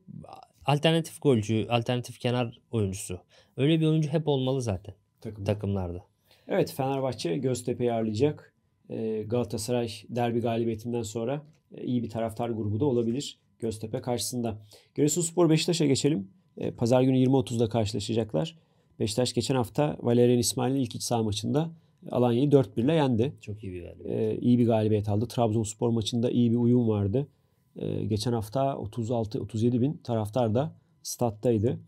alternatif golcü, alternatif kenar oyuncusu. Öyle bir oyuncu hep olmalı zaten Takım. takımlarda. Evet Fenerbahçe Göztepe'yi ağırlayacak. Ee, Galatasaray derbi galibiyetinden sonra e, iyi bir taraftar grubu da olabilir Göztepe karşısında. Giresunspor Beşiktaş'a geçelim. Ee, pazar günü 20.30'da karşılaşacaklar. Beşiktaş geçen hafta Valerian İsmail'in ilk iç saha maçında Alanya'yı 4-1 ile yendi. Çok iyi bir galibiyet. Ee, iyi bir galibiyet aldı. Trabzonspor maçında iyi bir uyum vardı. Ee, geçen hafta 36-37 bin taraftar da stat'taydı.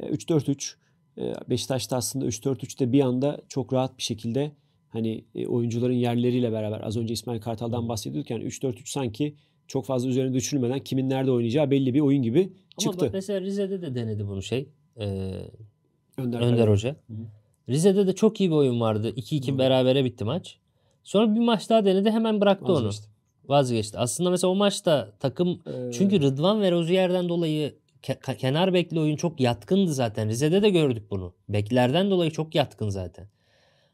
Ee, 3-4-3. Ee, Beşiktaş'ta aslında 3-4-3'te bir anda çok rahat bir şekilde hani e, oyuncuların yerleriyle beraber az önce İsmail Kartal'dan bahsediyorken 3-4-3 sanki çok fazla üzerine düşünülmeden kimin nerede oynayacağı belli bir oyun gibi çıktı. Ama mesela Rize'de de denedi bunu şey. Ee, Önder, Önder Hoca. Hı. Rize'de de çok iyi bir oyun vardı. 2-2 berabere bitti maç. Sonra bir maç daha denedi hemen bıraktı Vazgeçti. onu. Vazgeçti. Aslında mesela o maçta takım ee... çünkü Rıdvan ve Rozier'den dolayı ke- kenar bekli oyun çok yatkındı zaten. Rize'de de gördük bunu. Beklerden dolayı çok yatkın zaten.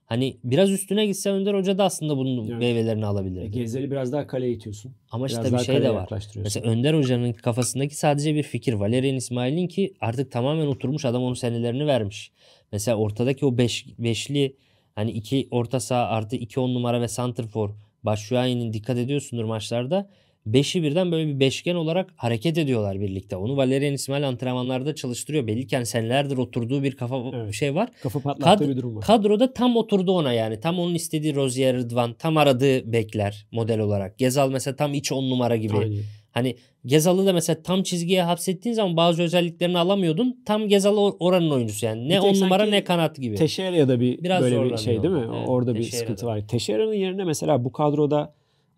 Hani biraz üstüne gitse Önder Hoca da aslında bunun yani, meyvelerini alabilir. E, Gezeli biraz daha kaleye itiyorsun. Ama işte bir şey de var. Mesela Önder Hoca'nın kafasındaki sadece bir fikir. Valerian İsmail'in ki artık tamamen oturmuş adam onun senelerini vermiş. Mesela ortadaki o beş, beşli hani iki orta saha artı iki on numara ve center for Başşuayi'nin dikkat ediyorsundur maçlarda beşi birden böyle bir beşgen olarak hareket ediyorlar birlikte. Onu Valerian İsmail antrenmanlarda çalıştırıyor. Belli ki senelerdir oturduğu bir kafa evet. şey var. Kafa patlattığı Kad- bir durum var. Kadroda tam oturdu ona yani. Tam onun istediği Rozier Rıdvan. Tam aradığı bekler model olarak. Gezal mesela tam iç on numara gibi. Aynen. Hani Gezal'ı da mesela tam çizgiye hapsettiğin zaman bazı özelliklerini alamıyordun. Tam Gezal oranın oyuncusu yani. Ne on numara ne kanat gibi. Teşeria'ya da bir Biraz böyle bir şey değil mi? Evet, Orada bir sıkıntı var. Teşeria'nın yerine mesela bu kadroda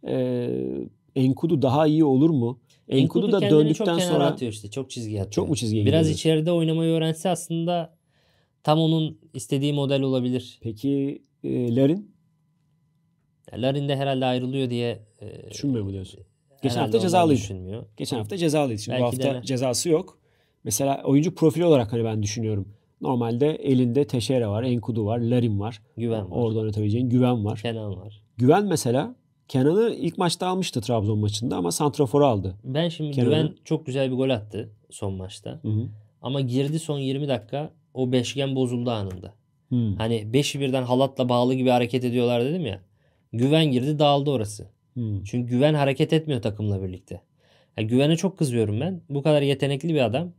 e, Enkudu daha iyi olur mu? Enkudu, da döndükten çok sonra atıyor işte. Çok çizgi atıyor. Çok mu çizgiye Biraz gidiyor? içeride oynamayı öğrense aslında tam onun istediği model olabilir. Peki e, Larin? Larin de herhalde ayrılıyor diye e, düşünmüyor mu diyorsun? Geçen hafta cezalıydı. Düşünmüyor. Geçen hafta cezalıydı. Şimdi Belki bu hafta de. cezası yok. Mesela oyuncu profili olarak hani ben düşünüyorum. Normalde elinde Teşere var, Enkudu var, Larin var. Güven var. Orada oynatabileceğin güven var. Kenan var. Güven mesela Kenan'ı ilk maçta almıştı Trabzon maçında ama santraforu aldı. Ben şimdi Kenan'ı... Güven çok güzel bir gol attı son maçta. Hı hı. Ama girdi son 20 dakika o beşgen bozuldu anında. Hı. Hani 5'i birden halatla bağlı gibi hareket ediyorlar dedim ya. Güven girdi dağıldı orası. Hı. Çünkü Güven hareket etmiyor takımla birlikte. Yani güvene çok kızıyorum ben. Bu kadar yetenekli bir adam.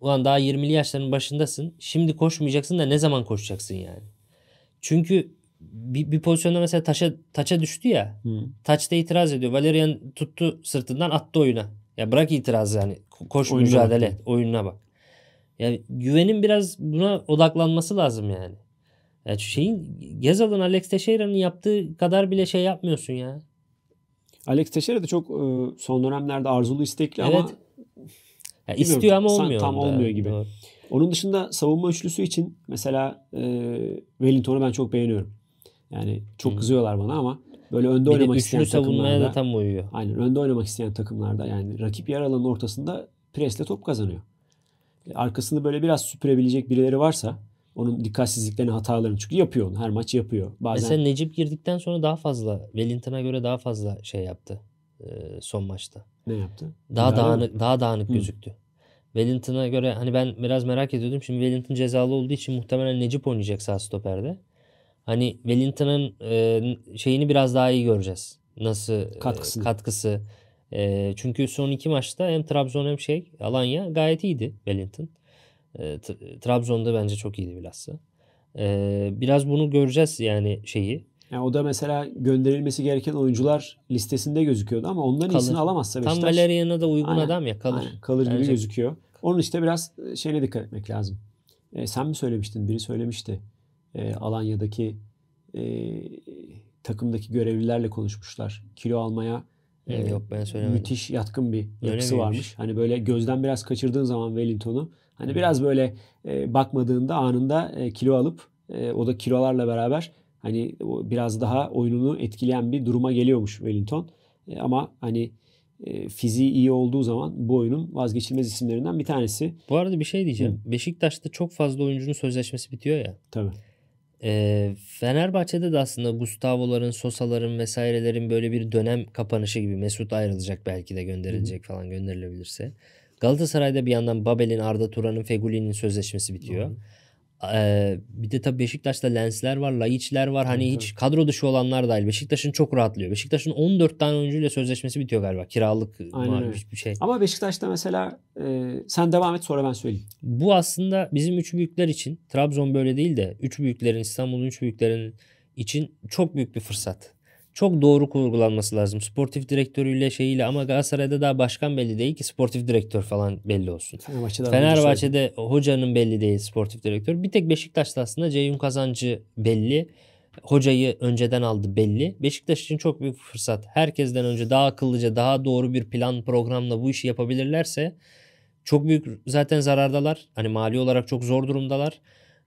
Ulan daha 20'li yaşların başındasın. Şimdi koşmayacaksın da ne zaman koşacaksın yani? Çünkü bir, bir pozisyonda mesela taşa taça düştü ya. Hı. Taçta itiraz ediyor. Valerian tuttu sırtından attı oyuna. Ya bırak itiraz yani. Koş oyununa mücadele bak. et. Oyununa bak. Ya güvenin biraz buna odaklanması lazım yani. Ya şeyin Gezal'ın Alex Teixeira'nın yaptığı kadar bile şey yapmıyorsun ya. Alex Teixeira da çok e, son dönemlerde arzulu istekli evet. ama ya istiyor ama olmuyor. Tam olmuyor gibi. Doğru. Onun dışında savunma üçlüsü için mesela e, Wellington'u ben çok beğeniyorum. Yani çok hmm. kızıyorlar bana ama böyle önde bir oynamak isteyen takımlarda. da tam uyuyor. Aynen önde oynamak isteyen takımlarda yani rakip yer alanının ortasında presle top kazanıyor. Arkasını böyle biraz süpürebilecek birileri varsa onun dikkatsizliklerini, hatalarını çünkü yapıyor onu. Her maç yapıyor. E Bazen... Mesela Necip girdikten sonra daha fazla, Wellington'a göre daha fazla şey yaptı e, son maçta. Ne yaptı? Daha Beraber dağınık, mi? daha dağınık Hı. gözüktü. Wellington'a göre hani ben biraz merak ediyordum. Şimdi Wellington cezalı olduğu için muhtemelen Necip oynayacak sağ stoperde hani Wellington'ın e, şeyini biraz daha iyi göreceğiz. Nasıl e, katkısı. E, katkısı. E, çünkü son iki maçta hem Trabzon hem şey Alanya gayet iyiydi Wellington. E, Trabzon'da bence çok iyiydi bilhassa. E, biraz bunu göreceğiz yani şeyi. Yani o da mesela gönderilmesi gereken oyuncular listesinde gözüküyordu ama ondan kalır. iyisini alamazsa Beşiktaş. Tam Valerian'a da uygun aynen, adam ya kalır. Aynen, kalır gibi gözüküyor. Onun işte biraz e, şeyine dikkat etmek lazım. E, sen mi söylemiştin? Biri söylemişti e, Alanya'daki e, takımdaki görevlilerle konuşmuşlar. Kilo almaya e, Yok ben söylemedim. müthiş yatkın bir yapısı varmış. Hani böyle gözden biraz kaçırdığın zaman Wellington'u hani biraz böyle e, bakmadığında anında e, kilo alıp e, o da kilolarla beraber hani biraz daha oyununu etkileyen bir duruma geliyormuş Wellington. E, ama hani e, fiziği iyi olduğu zaman bu oyunun vazgeçilmez isimlerinden bir tanesi. Bu arada bir şey diyeceğim. Hı. Beşiktaş'ta çok fazla oyuncunun sözleşmesi bitiyor ya. Tabii. E, Fenerbahçe'de de aslında Gustavo'ların, Sosa'ların vesairelerin böyle bir dönem kapanışı gibi Mesut ayrılacak belki de gönderilecek hı falan gönderilebilirse. Galatasaray'da bir yandan Babel'in, Arda Turan'ın, Feguli'nin sözleşmesi bitiyor. hı ee, bir de tabii Beşiktaş'ta Lensler var, Laiçler var. Hani hiç kadro dışı olanlar dahil. Beşiktaş'ın çok rahatlıyor. Beşiktaş'ın 14 tane oyuncuyla sözleşmesi bitiyor galiba. Kiralık Aynen bir şey. Ama Beşiktaş'ta mesela e, sen devam et sonra ben söyleyeyim. Bu aslında bizim üç büyükler için Trabzon böyle değil de üç büyüklerin İstanbul'un üç büyüklerin için çok büyük bir fırsat çok doğru kurgulanması lazım. Sportif direktörüyle şeyiyle ama Galatasaray'da daha başkan belli değil ki sportif direktör falan belli olsun. Fenerbahçe'de, Fenerbahçe'de şey hocanın belli değil sportif direktör. Bir tek Beşiktaş'ta aslında Ceyhun Kazancı belli. Hocayı önceden aldı belli. Beşiktaş için çok büyük fırsat. Herkesten önce daha akıllıca, daha doğru bir plan programla bu işi yapabilirlerse çok büyük zaten zarardalar. Hani mali olarak çok zor durumdalar.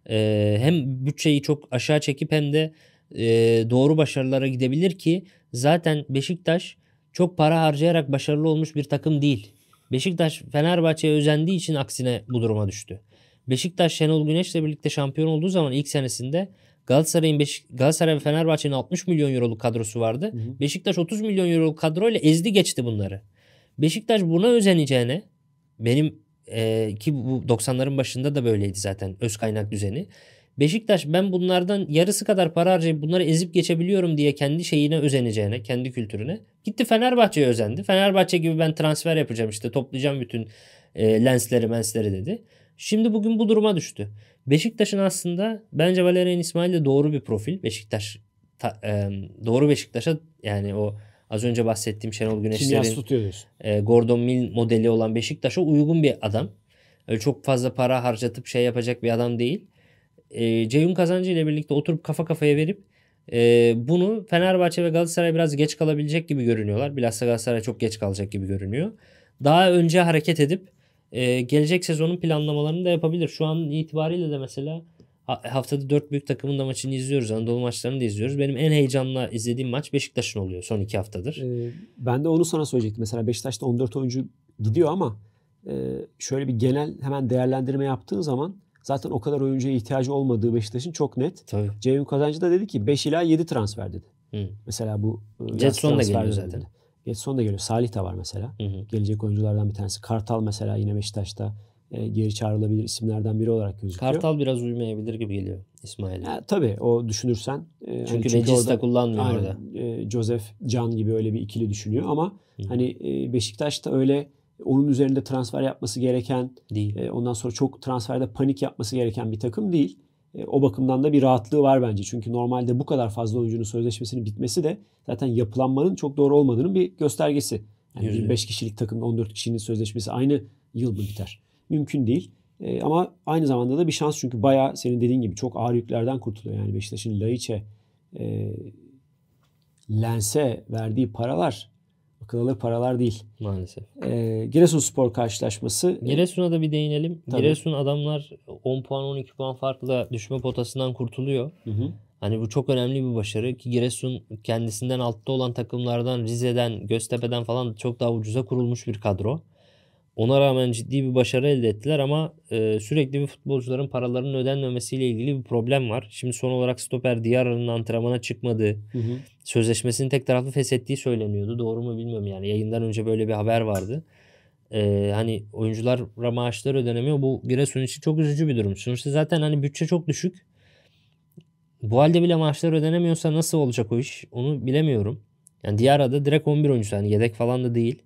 Ee, hem bütçeyi çok aşağı çekip hem de e, doğru başarılara gidebilir ki zaten Beşiktaş çok para harcayarak başarılı olmuş bir takım değil. Beşiktaş Fenerbahçe'ye özendiği için aksine bu duruma düştü. Beşiktaş Şenol Güneş'le birlikte şampiyon olduğu zaman ilk senesinde Galatasaray'ın Beşik, Galatasaray ve Fenerbahçe'nin 60 milyon euroluk kadrosu vardı. Hı hı. Beşiktaş 30 milyon euroluk kadroyla ezdi geçti bunları. Beşiktaş buna özeneceğine benim e, ki bu 90'ların başında da böyleydi zaten öz kaynak düzeni. Beşiktaş ben bunlardan yarısı kadar para harcayıp bunları ezip geçebiliyorum diye kendi şeyine özeneceğine, kendi kültürüne. Gitti Fenerbahçe'ye özendi. Fenerbahçe gibi ben transfer yapacağım işte toplayacağım bütün e, lensleri mensleri dedi. Şimdi bugün bu duruma düştü. Beşiktaş'ın aslında bence Valerian İsmail de doğru bir profil. Beşiktaş ta, e, doğru Beşiktaş'a yani o az önce bahsettiğim Şenol Güneşler'in e, Gordon Mill modeli olan Beşiktaş'a uygun bir adam. Öyle çok fazla para harcatıp şey yapacak bir adam değil e, Ceyhun Kazancı ile birlikte oturup kafa kafaya verip e, bunu Fenerbahçe ve Galatasaray biraz geç kalabilecek gibi görünüyorlar. Bilhassa Galatasaray çok geç kalacak gibi görünüyor. Daha önce hareket edip e, gelecek sezonun planlamalarını da yapabilir. Şu an itibariyle de mesela haftada dört büyük takımın da maçını izliyoruz. Anadolu maçlarını da izliyoruz. Benim en heyecanla izlediğim maç Beşiktaş'ın oluyor son iki haftadır. Ee, ben de onu sana söyleyecektim. Mesela Beşiktaş'ta 14 oyuncu gidiyor ama e, şöyle bir genel hemen değerlendirme yaptığın zaman Zaten o kadar oyuncuya ihtiyacı olmadığı Beşiktaş'ın çok net. Tabii. Ceyhun Kazancı da dedi ki 5 ila 7 transfer dedi. Hı. Mesela bu Jetson e, da geliyor zaten. Jetson da geliyor. Salih de var mesela. Hı hı. Gelecek oyunculardan bir tanesi. Kartal mesela yine Beşiktaş'ta e, geri çağrılabilir isimlerden biri olarak gözüküyor. Kartal biraz uymayabilir gibi geliyor İsmail'e. E, tabii o düşünürsen. E, çünkü hani Regis de kullanmıyor aynen, orada. E, Joseph Can gibi öyle bir ikili düşünüyor ama Hı. hani e, Beşiktaş'ta öyle onun üzerinde transfer yapması gereken değil. E, ondan sonra çok transferde panik yapması gereken bir takım değil. E, o bakımdan da bir rahatlığı var bence. Çünkü normalde bu kadar fazla oyuncunun sözleşmesinin bitmesi de zaten yapılanmanın çok doğru olmadığının bir göstergesi. Yani Yürü. 25 kişilik takım 14 kişinin sözleşmesi aynı yıl mı biter? Mümkün değil. E, ama aynı zamanda da bir şans çünkü bayağı senin dediğin gibi çok ağır yüklerden kurtuluyor. Yani Beşiktaş'ın Laiç'e e, Lens'e verdiği paralar akıl paralar değil. Maalesef. E, ee, Giresun Spor karşılaşması. Giresun'a da bir değinelim. Tabii. Giresun adamlar 10 puan 12 puan farkla düşme potasından kurtuluyor. Hı hı. Hani bu çok önemli bir başarı ki Giresun kendisinden altta olan takımlardan Rize'den, Göztepe'den falan çok daha ucuza kurulmuş bir kadro. Ona rağmen ciddi bir başarı elde ettiler ama e, sürekli bir futbolcuların paralarının ödenmemesiyle ilgili bir problem var. Şimdi son olarak stoper Diyara'nın antrenmana çıkmadığı, hı hı. sözleşmesini tek taraflı feshettiği söyleniyordu. Doğru mu bilmiyorum yani. Yayından önce böyle bir haber vardı. E, hani oyunculara maaşlar ödenemiyor. Bu Giresun için çok üzücü bir durum. Sonuçta zaten hani bütçe çok düşük. Bu halde bile maaşlar ödenemiyorsa nasıl olacak o iş? Onu bilemiyorum. Yani Diyara'da direkt 11 oyuncusu. Yani yedek falan da değil.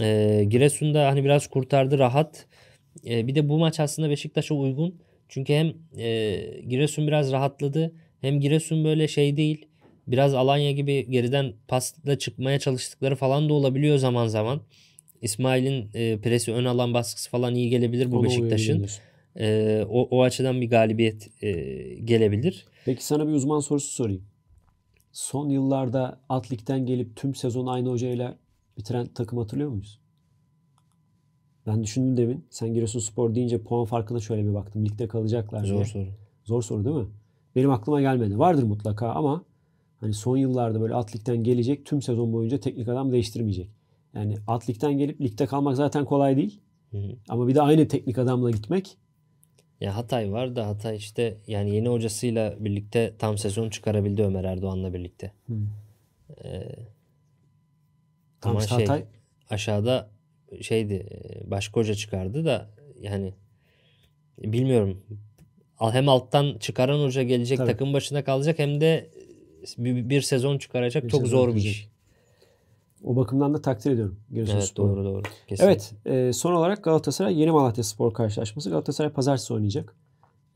E, ee, Giresun'da hani biraz kurtardı rahat. E, bir de bu maç aslında Beşiktaş'a uygun. Çünkü hem e, Giresun biraz rahatladı. Hem Giresun böyle şey değil. Biraz Alanya gibi geriden pasla çıkmaya çalıştıkları falan da olabiliyor zaman zaman. İsmail'in e, presi ön alan baskısı falan iyi gelebilir bu Ona Beşiktaş'ın. E, o, o açıdan bir galibiyet e, gelebilir. Peki sana bir uzman sorusu sorayım. Son yıllarda Atlik'ten gelip tüm sezon aynı hocayla bitiren takım hatırlıyor muyuz? Ben düşündüm demin. Sen Giresunspor deyince puan farkına şöyle bir baktım. Ligde kalacaklar Zor diye. soru. Zor soru değil mi? Benim aklıma gelmedi. Vardır mutlaka ama hani son yıllarda böyle alt ligden gelecek tüm sezon boyunca teknik adam değiştirmeyecek. Yani alt ligden gelip ligde kalmak zaten kolay değil. Hı hı. Ama bir de aynı teknik adamla gitmek. Ya Hatay var da Hatay işte yani yeni hocasıyla birlikte tam sezon çıkarabildi Ömer Erdoğan'la birlikte. Hı. Ee, ama şey Hatay... aşağıda şeydi e, başkoca çıkardı da yani bilmiyorum hem alttan çıkaran hoca gelecek Tabii. takım başına kalacak hem de bir, bir sezon çıkaracak bir çok sezon zor bir olacak. iş. O bakımdan da takdir ediyorum. Giresun evet Spor'u. doğru doğru. Kesinlikle. Evet e, son olarak Galatasaray Yeni Malatya Spor karşılaşması. Galatasaray pazartesi oynayacak.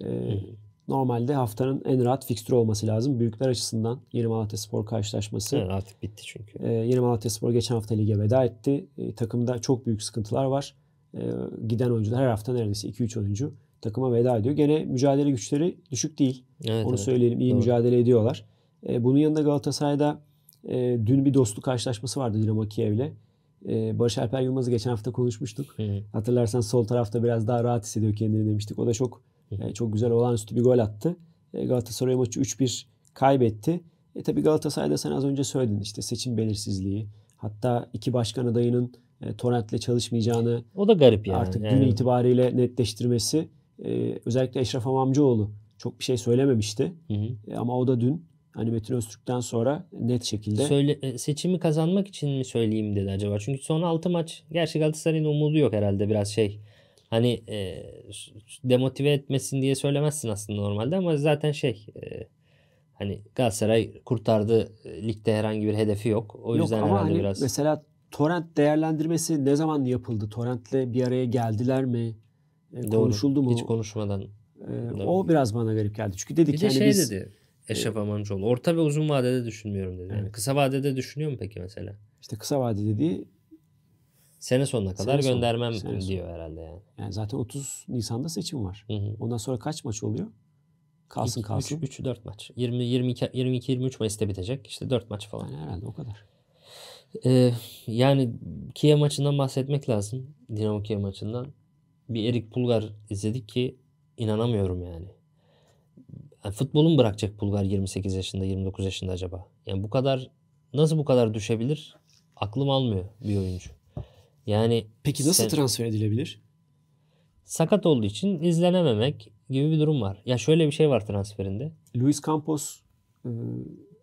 E, Hı normalde haftanın en rahat fikstürü olması lazım. Büyükler açısından Yeni Malatya Spor karşılaşması. Evet, artık bitti çünkü. E, Yeni Malatya Spor geçen hafta lige veda etti. E, takımda çok büyük sıkıntılar var. E, giden oyuncular her hafta neredeyse 2-3 oyuncu takıma veda ediyor. Gene mücadele güçleri düşük değil. Evet, Onu evet. söyleyelim. İyi Doğru. mücadele ediyorlar. E, bunun yanında Galatasaray'da e, dün bir dostluk karşılaşması vardı Dinamo Kiev'le. E, Barış Alper Yılmaz'ı geçen hafta konuşmuştuk. Hı hı. Hatırlarsan sol tarafta biraz daha rahat hissediyor kendini demiştik. O da çok e, çok güzel olağanüstü bir gol attı. E, Galatasaray maçı 3-1 kaybetti. E tabi Galatasaray'da sen az önce söyledin işte seçim belirsizliği. Hatta iki başkan adayının e, Torrent'le çalışmayacağını o da garip yani. Artık yani. dün itibariyle netleştirmesi e, özellikle Eşref Amamcıoğlu çok bir şey söylememişti. Hı hı. E, ama o da dün hani Metin Öztürk'ten sonra net şekilde Söyle, e, seçimi kazanmak için mi söyleyeyim dedi acaba? Çünkü son 6 maç gerçi Galatasaray'ın umudu yok herhalde biraz şey hani e, demotive etmesin diye söylemezsin aslında normalde ama zaten şey e, hani Galatasaray kurtardı e, ligde herhangi bir hedefi yok. O yok, yüzden ama herhalde hani biraz. Mesela torrent değerlendirmesi ne zaman yapıldı? Torrentle bir araya geldiler mi? E, Doğru. Konuşuldu mu? Hiç konuşmadan. E, o biraz bana garip geldi. Çünkü dedik bir de yani şey biz, dedi. Eşref e, Amancıoğlu. Orta ve uzun vadede düşünmüyorum dedi. Yani evet. Kısa vadede düşünüyor mu peki mesela? İşte kısa vade dediği Sene sonuna kadar sene göndermem sene hani diyor sonu. herhalde yani. Yani zaten 30 Nisan'da seçim var. Hı hı. Ondan sonra kaç maç oluyor? Kalsın İki, kalsın. 3 4 maç. 20 22 22 23 Mayıs'ta bitecek. İşte 4 maç falan. Yani herhalde o kadar. Ee, yani Kiev maçından bahsetmek lazım. Dinamo Kiev maçından. Bir Erik Pulgar izledik ki inanamıyorum yani. yani futbolu mu bırakacak Pulgar 28 yaşında 29 yaşında acaba? Yani bu kadar nasıl bu kadar düşebilir? Aklım almıyor bir oyuncu. Yani Peki nasıl sen, transfer edilebilir? Sakat olduğu için izlenememek gibi bir durum var. Ya şöyle bir şey var transferinde. Luis Campos ıı,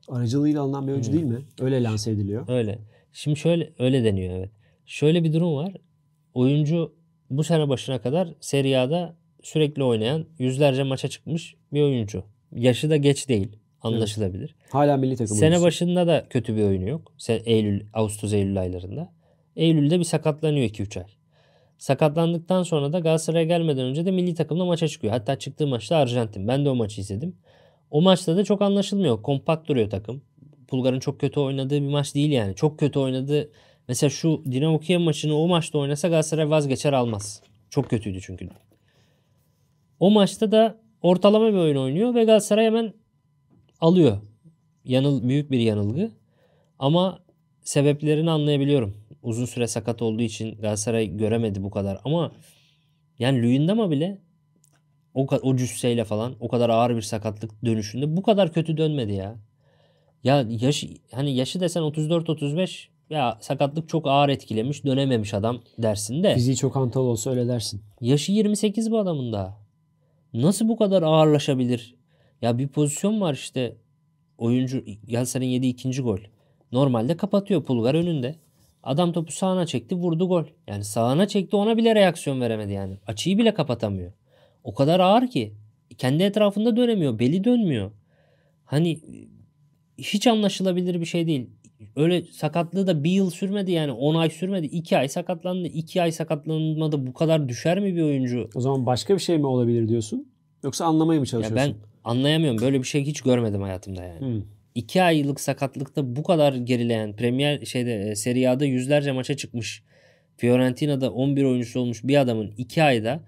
aracılığıyla alınan bir oyuncu hmm. değil mi? Öyle lanse ediliyor. Öyle. Şimdi şöyle öyle deniyor evet. Şöyle bir durum var. Oyuncu bu sene başına kadar Serie A'da sürekli oynayan, yüzlerce maça çıkmış bir oyuncu. Yaşı da geç değil. Anlaşılabilir. Evet. Hala milli takım Sene oyuncusu. başında da kötü bir oyunu yok. Eylül, Ağustos, Eylül aylarında. Eylül'de bir sakatlanıyor 2-3 ay. Sakatlandıktan sonra da Galatasaray'a gelmeden önce de milli takımla maça çıkıyor. Hatta çıktığı maçta Arjantin. Ben de o maçı izledim. O maçta da çok anlaşılmıyor. Kompakt duruyor takım. Bulgar'ın çok kötü oynadığı bir maç değil yani. Çok kötü oynadı. mesela şu Dinamo Kiev maçını o maçta oynasa Galatasaray vazgeçer almaz. Çok kötüydü çünkü. O maçta da ortalama bir oyun oynuyor ve Galatasaray hemen alıyor. Yanıl büyük bir yanılgı. Ama sebeplerini anlayabiliyorum uzun süre sakat olduğu için Galatasaray göremedi bu kadar ama yani Luyendama bile o, o cüsseyle falan o kadar ağır bir sakatlık dönüşünde bu kadar kötü dönmedi ya. Ya yaş hani yaşı desen 34 35 ya sakatlık çok ağır etkilemiş dönememiş adam dersin de. Fiziği çok antal olsa öyle dersin. Yaşı 28 bu adamın da Nasıl bu kadar ağırlaşabilir? Ya bir pozisyon var işte oyuncu Galatasaray'ın yedi ikinci gol. Normalde kapatıyor Pulgar önünde. Adam topu sağına çekti vurdu gol. Yani sağına çekti ona bile reaksiyon veremedi yani. Açıyı bile kapatamıyor. O kadar ağır ki. Kendi etrafında dönemiyor. Beli dönmüyor. Hani hiç anlaşılabilir bir şey değil. Öyle sakatlığı da bir yıl sürmedi yani 10 ay sürmedi. 2 ay sakatlandı. 2 ay sakatlanmadı bu kadar düşer mi bir oyuncu? O zaman başka bir şey mi olabilir diyorsun? Yoksa anlamaya mı çalışıyorsun? Ya ben anlayamıyorum. Böyle bir şey hiç görmedim hayatımda yani. Hmm. 2 aylık sakatlıkta bu kadar gerileyen Premier şeyde e, Serie A'da yüzlerce maça çıkmış. Fiorentina'da 11 oyuncusu olmuş bir adamın 2 ayda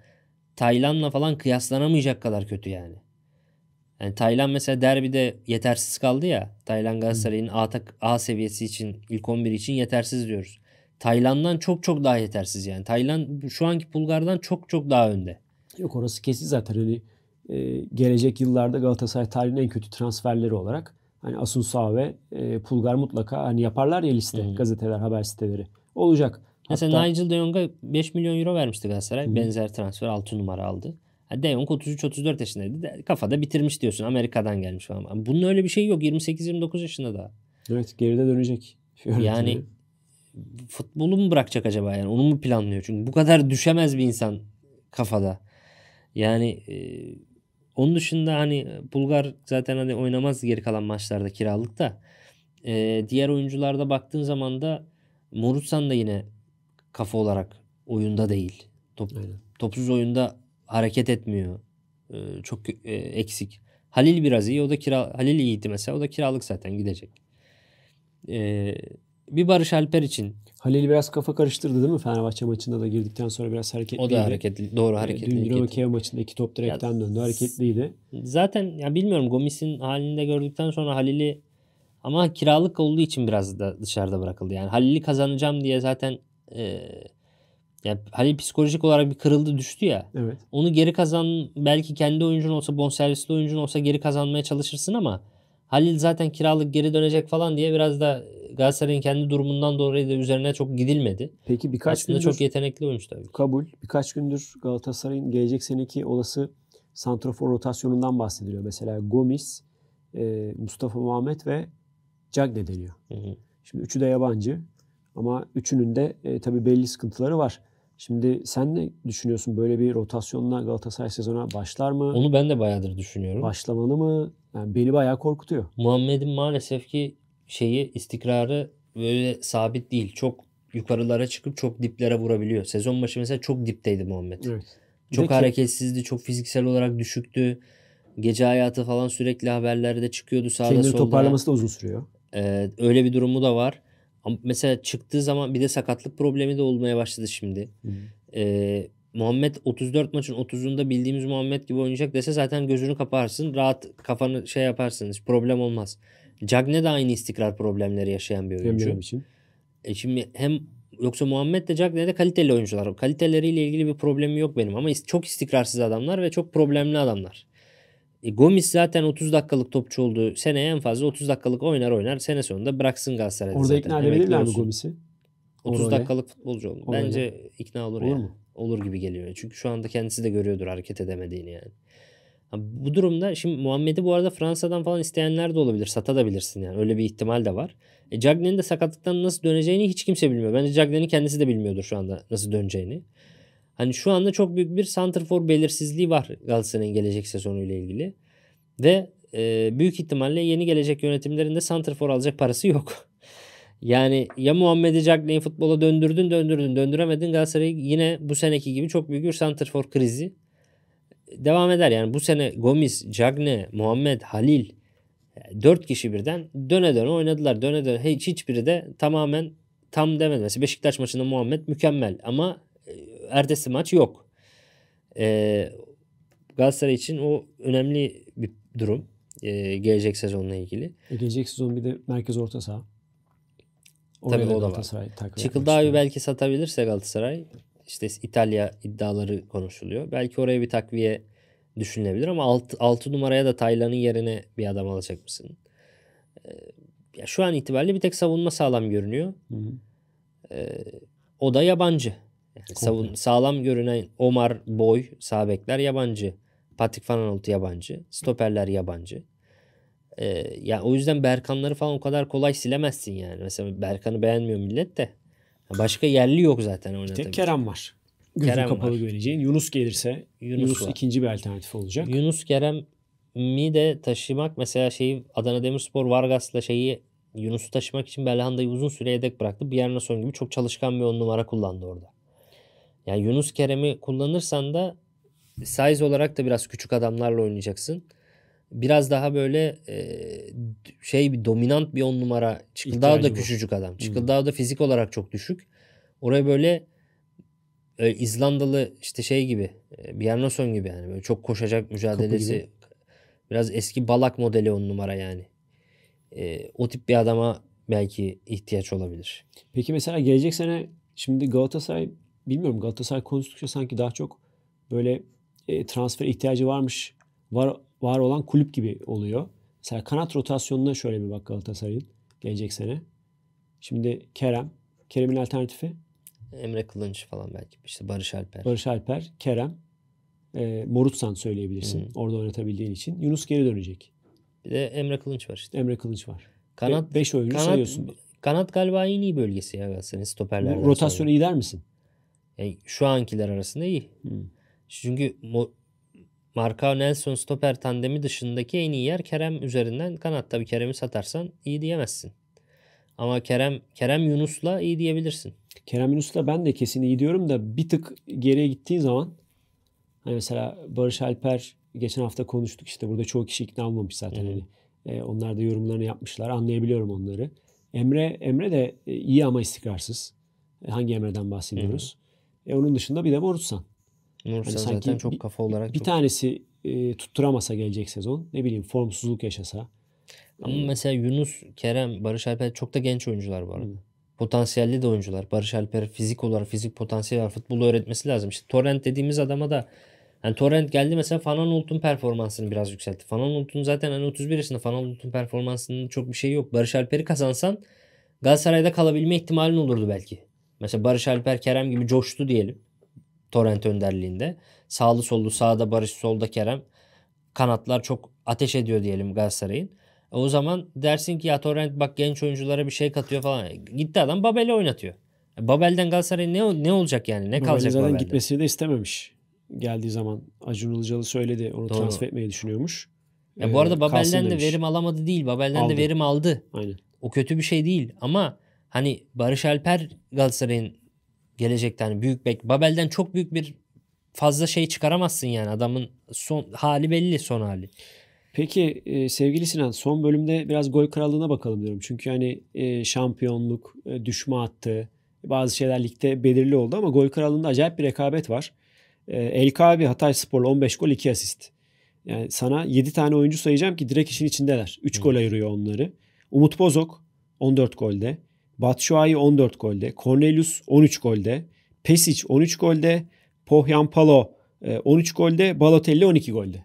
Taylan'la falan kıyaslanamayacak kadar kötü yani. Yani Taylan mesela derbide yetersiz kaldı ya. Taylan Galatasaray'ın A, tak, A seviyesi için ilk 11 için yetersiz diyoruz. Taylan'dan çok çok daha yetersiz yani. Taylan şu anki Bulgar'dan çok çok daha önde. Yok orası kesin zaten hani e, gelecek yıllarda Galatasaray tarihinin en kötü transferleri olarak Hani Asun Sağ ve e, Pulgar mutlaka hani yaparlar ya liste hmm. gazeteler, haber siteleri. Olacak. Hatta, Mesela Nigel De Jong'a 5 milyon euro vermişti Galatasaray. Hmm. Benzer transfer 6 numara aldı. De Jong 33-34 yaşındaydı. De, kafada bitirmiş diyorsun. Amerika'dan gelmiş falan. Bunun öyle bir şey yok. 28-29 yaşında da. Evet geride dönecek. Yani futbolu mu bırakacak acaba yani? Onu mu planlıyor? Çünkü bu kadar düşemez bir insan kafada. Yani e, onun dışında hani e, Bulgar zaten hani oynamaz geri kalan maçlarda kiralık da. Ee, diğer oyuncularda baktığın zaman da Morutsan da yine kafa olarak oyunda değil. Top, topsuz oyunda hareket etmiyor. Ee, çok e, eksik. Halil biraz iyi. O da kira Halil iyiydi mesela. O da kiralık zaten gidecek. Ee, bir Barış Alper için. Halil biraz kafa karıştırdı değil mi Fenerbahçe maçında da girdikten sonra biraz hareketliydi. O da hareketli. Doğru hareketli. Dün Dinamo Kiev maçında iki top direkten ya, döndü. Hareketliydi. Zaten ya bilmiyorum Gomis'in halinde gördükten sonra Halil'i ama kiralık olduğu için biraz da dışarıda bırakıldı. Yani Halil'i kazanacağım diye zaten e, yani Halil psikolojik olarak bir kırıldı düştü ya. Evet. Onu geri kazan belki kendi oyuncun olsa bonservisli oyuncun olsa geri kazanmaya çalışırsın ama Halil zaten kiralık geri dönecek falan diye biraz da Galatasaray'ın kendi durumundan dolayı da üzerine çok gidilmedi. Peki birkaç Aslında gündür, çok yetenekli oyuncu tabii. Kabul. Birkaç gündür Galatasaray'ın gelecek seneki olası santrafor rotasyonundan bahsediliyor. Mesela Gomis, e, Mustafa Muhammed ve Cagne deniyor. Hı hı. Şimdi üçü de yabancı ama üçünün de e, tabii belli sıkıntıları var. Şimdi sen ne düşünüyorsun? Böyle bir rotasyonla Galatasaray sezona başlar mı? Onu ben de bayağıdır düşünüyorum. Başlamalı mı? Yani beni bayağı korkutuyor. Muhammed'in maalesef ki şeyi istikrarı böyle sabit değil. Çok yukarılara çıkıp çok diplere vurabiliyor. Sezon başı mesela çok dipteydi Muhammed. Evet. Çok Peki. hareketsizdi, çok fiziksel olarak düşüktü. Gece hayatı falan sürekli haberlerde çıkıyordu sağda Kendini solda. toparlaması da uzun sürüyor. Ee, öyle bir durumu da var. Ama mesela çıktığı zaman bir de sakatlık problemi de olmaya başladı şimdi. Hı. Ee, Muhammed 34 maçın 30'unda bildiğimiz Muhammed gibi oynayacak dese zaten gözünü kaparsın. Rahat kafanı şey yaparsınız. Problem olmaz. Cagne de aynı istikrar problemleri yaşayan bir oyuncu. Hem için. E şimdi hem yoksa Muhammed de Cagne de kaliteli oyuncular. Kaliteleriyle ilgili bir problemi yok benim ama çok istikrarsız adamlar ve çok problemli adamlar. E, Gomis zaten 30 dakikalık topçu oldu. Seneye en fazla 30 dakikalık oynar oynar. Sene sonunda bıraksın Galatasaray'da Orada zaten. ikna edebilirler mi Gomis'i? 30 dakikalık futbolcu oldu. Bence ikna olur, olur yani. mu? olur gibi geliyor. Çünkü şu anda kendisi de görüyordur hareket edemediğini yani. Bu durumda şimdi Muhammed'i bu arada Fransa'dan falan isteyenler de olabilir. Satabilirsin yani. Öyle bir ihtimal de var. E, Cagney'in de sakatlıktan nasıl döneceğini hiç kimse bilmiyor. Bence Cagney'in kendisi de bilmiyordur şu anda nasıl döneceğini. Hani şu anda çok büyük bir santrfor belirsizliği var Galatasaray'ın gelecek sezonuyla ilgili. Ve e, büyük ihtimalle yeni gelecek yönetimlerinde santrfor alacak parası yok. Yani ya Muhammed Cagney'i futbola döndürdün döndürdün döndüremedin Galatasaray yine bu seneki gibi çok büyük bir santrfor krizi devam eder. Yani bu sene Gomis, Cagne, Muhammed, Halil e, dört kişi birden döne döne oynadılar. Döne döne hiç hiçbiri de tamamen tam demedi. Mesela Beşiktaş maçında Muhammed mükemmel ama e, ertesi maç yok. Ee, Galatasaray için o önemli bir durum. Ee, gelecek sezonla ilgili. E, gelecek sezon bir de merkez orta saha. O Tabii o da var. Çıkıldağ'ı belki satabilirse Galatasaray işte İtalya iddiaları konuşuluyor. Belki oraya bir takviye düşünülebilir ama 6, 6 numaraya da Taylan'ın yerine bir adam alacak mısın? Ee, ya şu an itibariyle bir tek savunma sağlam görünüyor. Ee, o da yabancı. Yani savun, sağlam görünen Omar Boy sağ yabancı. Patrick Van Aanholt yabancı. Stoperler yabancı. Ee, ya yani o yüzden Berkanları falan o kadar kolay silemezsin yani. Mesela Berkan'ı beğenmiyor millet de. Başka yerli yok zaten oynatabilecek. tek Kerem var. Gözü Kerem kapalı göreceğin. Yunus gelirse Yunus, Yunus ikinci bir alternatif olacak. Yunus Kerem mi de taşımak mesela şeyi Adana Demirspor Vargas'la şeyi Yunus'u taşımak için Belhanda'yı uzun süre yedek bıraktı. Bir yerine son gibi çok çalışkan bir on numara kullandı orada. Yani Yunus Kerem'i kullanırsan da size olarak da biraz küçük adamlarla oynayacaksın biraz daha böyle e, şey bir dominant bir on numara. çıkıldı daha da küçücük adam. çıkıldı daha da fizik olarak çok düşük. Oraya böyle e, İzlandalı işte şey gibi e, Bjarnason gibi yani böyle çok koşacak mücadelesi. Biraz eski Balak modeli on numara yani. E, o tip bir adama belki ihtiyaç olabilir. Peki mesela gelecek sene şimdi Galatasaray bilmiyorum Galatasaray konuştukça sanki daha çok böyle e, transfer ihtiyacı varmış var var olan kulüp gibi oluyor. Mesela kanat rotasyonuna şöyle bir bak Galatasaray'ın gelecek sene. Şimdi Kerem. Kerem'in alternatifi? Emre Kılınç falan belki. İşte Barış Alper. Barış Alper, Kerem. E, Morutsan söyleyebilirsin. Hı. Orada oynatabildiğin için. Yunus geri dönecek. Bir de Emre Kılınç var işte. Emre Kılınç var. Kanat, Ve beş oyuncu kanat, sayıyorsun. Kanat galiba en iyi bölgesi ya Galatasaray'ın stoperlerden. Rotasyonu sonra. iyi der misin? Yani e, şu ankiler arasında iyi. Hı. Çünkü Mo- Marka Nelson stoper tandemi dışındaki en iyi yer Kerem üzerinden kanatta bir Kerem'i satarsan iyi diyemezsin. Ama Kerem Kerem Yunus'la iyi diyebilirsin. Kerem Yunus'la ben de kesin iyi diyorum da bir tık geriye gittiğin zaman hani mesela Barış Alper geçen hafta konuştuk işte burada çoğu kişi ikna olmamış zaten hmm. hani. E, onlar da yorumlarını yapmışlar. Anlayabiliyorum onları. Emre Emre de e, iyi ama istikrarsız. E, hangi Emre'den bahsediyoruz? Hmm. E, onun dışında bir de Borutsan. Nursa hani sanki zaten çok kafa olarak bir çok... tanesi e, tutturamasa gelecek sezon ne bileyim formsuzluk yaşasa. Ama ee, mesela Yunus, Kerem, Barış Alper çok da genç oyuncular bu arada. Hı. Potansiyelli de oyuncular. Barış Alper fizik olarak fizik potansiyel var. Futbolu öğretmesi lazım. İşte Torrent dediğimiz adama da yani Torrent geldi mesela Fanan Ulut'un performansını biraz yükseltti. Fanan Ulut'un zaten hani 31 yaşında Fanan Ulut'un performansının çok bir şey yok. Barış Alper'i kazansan Galatasaray'da kalabilme ihtimalin olurdu belki. Mesela Barış Alper Kerem gibi coştu diyelim. Torrent önderliğinde. Sağlı sollu sağda Barış solda Kerem. Kanatlar çok ateş ediyor diyelim Galatasaray'ın. E, o zaman dersin ki ya Torrent bak genç oyunculara bir şey katıyor falan. E, gitti adam Babel'i oynatıyor. E, Babel'den Galatasaray ne ne olacak yani? Ne kalacak zaten Babel'den? gitmesini de istememiş. Geldiği zaman Acun Ilıcalı söyledi onu Doğru. transfer etmeyi düşünüyormuş. Ya bu arada Babel'den de verim alamadı değil. Babel'den aldı. de verim aldı. Aynen. O kötü bir şey değil ama hani Barış Alper Galatasaray'ın Gelecekte hani büyük bek Babel'den çok büyük bir fazla şey çıkaramazsın yani adamın son hali belli son hali. Peki e, sevgili Sinan son bölümde biraz gol krallığına bakalım diyorum. Çünkü hani e, şampiyonluk, e, düşme attı, bazı şeyler ligde belirli oldu ama gol krallığında acayip bir rekabet var. E, LKB Hatay Spor'la 15 gol 2 asist. Yani sana 7 tane oyuncu sayacağım ki direkt işin içindeler. 3 gol ayırıyor onları. Umut Bozok 14 golde. Batshuayi 14 golde, Cornelius 13 golde, Pesic 13 golde, Pohjanpalo 13 e, golde, Balotelli 12 golde.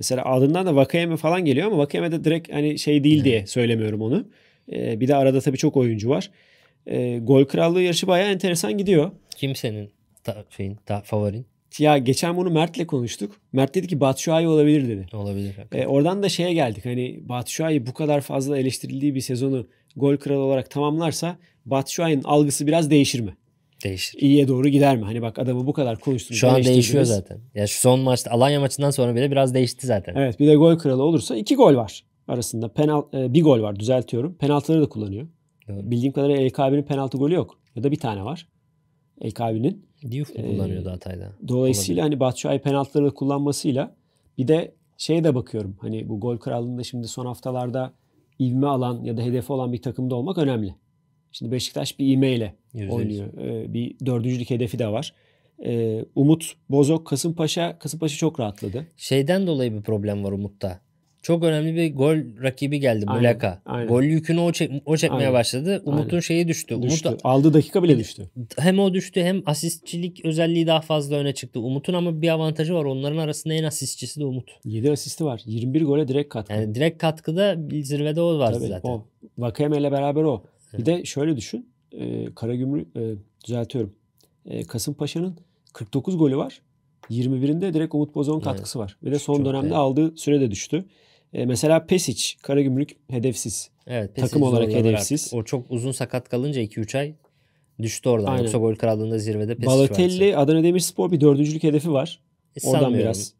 Mesela ardından da Vakayeme falan geliyor ama Vakayeme de direkt hani şey değil diye söylemiyorum onu. E, bir de arada tabii çok oyuncu var. E, gol krallığı yarışı bayağı enteresan gidiyor. Kimsenin ta, şeyin, ta, favorin? Ya geçen bunu Mert'le konuştuk. Mert dedi ki Batshuayi olabilir dedi. Olabilir. Hakikaten. E, oradan da şeye geldik. Hani Batshuayi bu kadar fazla eleştirildiği bir sezonu gol kralı olarak tamamlarsa Batshuayi'nin algısı biraz değişir mi? Değişir. İyiye doğru gider mi? Hani bak adamı bu kadar konuştunuz. Şu an değişiyor zaten. Ya şu son maçta Alanya maçından sonra bile biraz değişti zaten. Evet bir de gol kralı olursa iki gol var arasında. Penal, e, bir gol var düzeltiyorum. Penaltıları da kullanıyor. Evet. Bildiğim kadarıyla LKB'nin penaltı golü yok. Ya da bir tane var. LKB'nin. Diouf mu e, kullanıyordu Hatay'da? Dolayısıyla Olabilir. hani Batshuayi penaltıları kullanmasıyla bir de şeye de bakıyorum. Hani bu gol krallığında şimdi son haftalarda ivme alan ya da hedefi olan bir takımda olmak önemli. Şimdi Beşiktaş bir ivmeyle oynuyor. Ee, bir dördüncülük hedefi de var. Ee, Umut Bozok Kasımpaşa Kasımpaşa çok rahatladı. Şeyden dolayı bir problem var Umut'ta çok önemli bir gol rakibi geldi Muleka. Gol yükünü o, çek, o çekmeye aynen. başladı. Umut'un aynen. şeyi düştü. düştü. Umut, Aldığı dakika bile düştü. Hem o düştü hem asistçilik özelliği daha fazla öne çıktı. Umut'un ama bir avantajı var. Onların arasında en asistçisi de Umut. 7 asisti var. 21 gole direkt katkı. Yani direkt katkıda zirvede o vardı zaten. O. Vakayeme ile beraber o. Bir de şöyle düşün. Ee, Karagümrük e, düzeltiyorum. Ee, Kasımpaşa'nın 49 golü var. 21'inde direkt Umut Bozon katkısı evet. var. Ve de son çok dönemde de. aldığı süre de düştü. E, mesela Pesic, Karagümrük hedefsiz. Evet, Pesic takım olarak hedefsiz. Artık. O çok uzun sakat kalınca 2-3 ay düştü oradan. Aynen. Yoksa gol krallığında zirvede Pesic Balotelli, varsa. Adana Demirspor bir dördüncülük hedefi var. E, oradan biraz.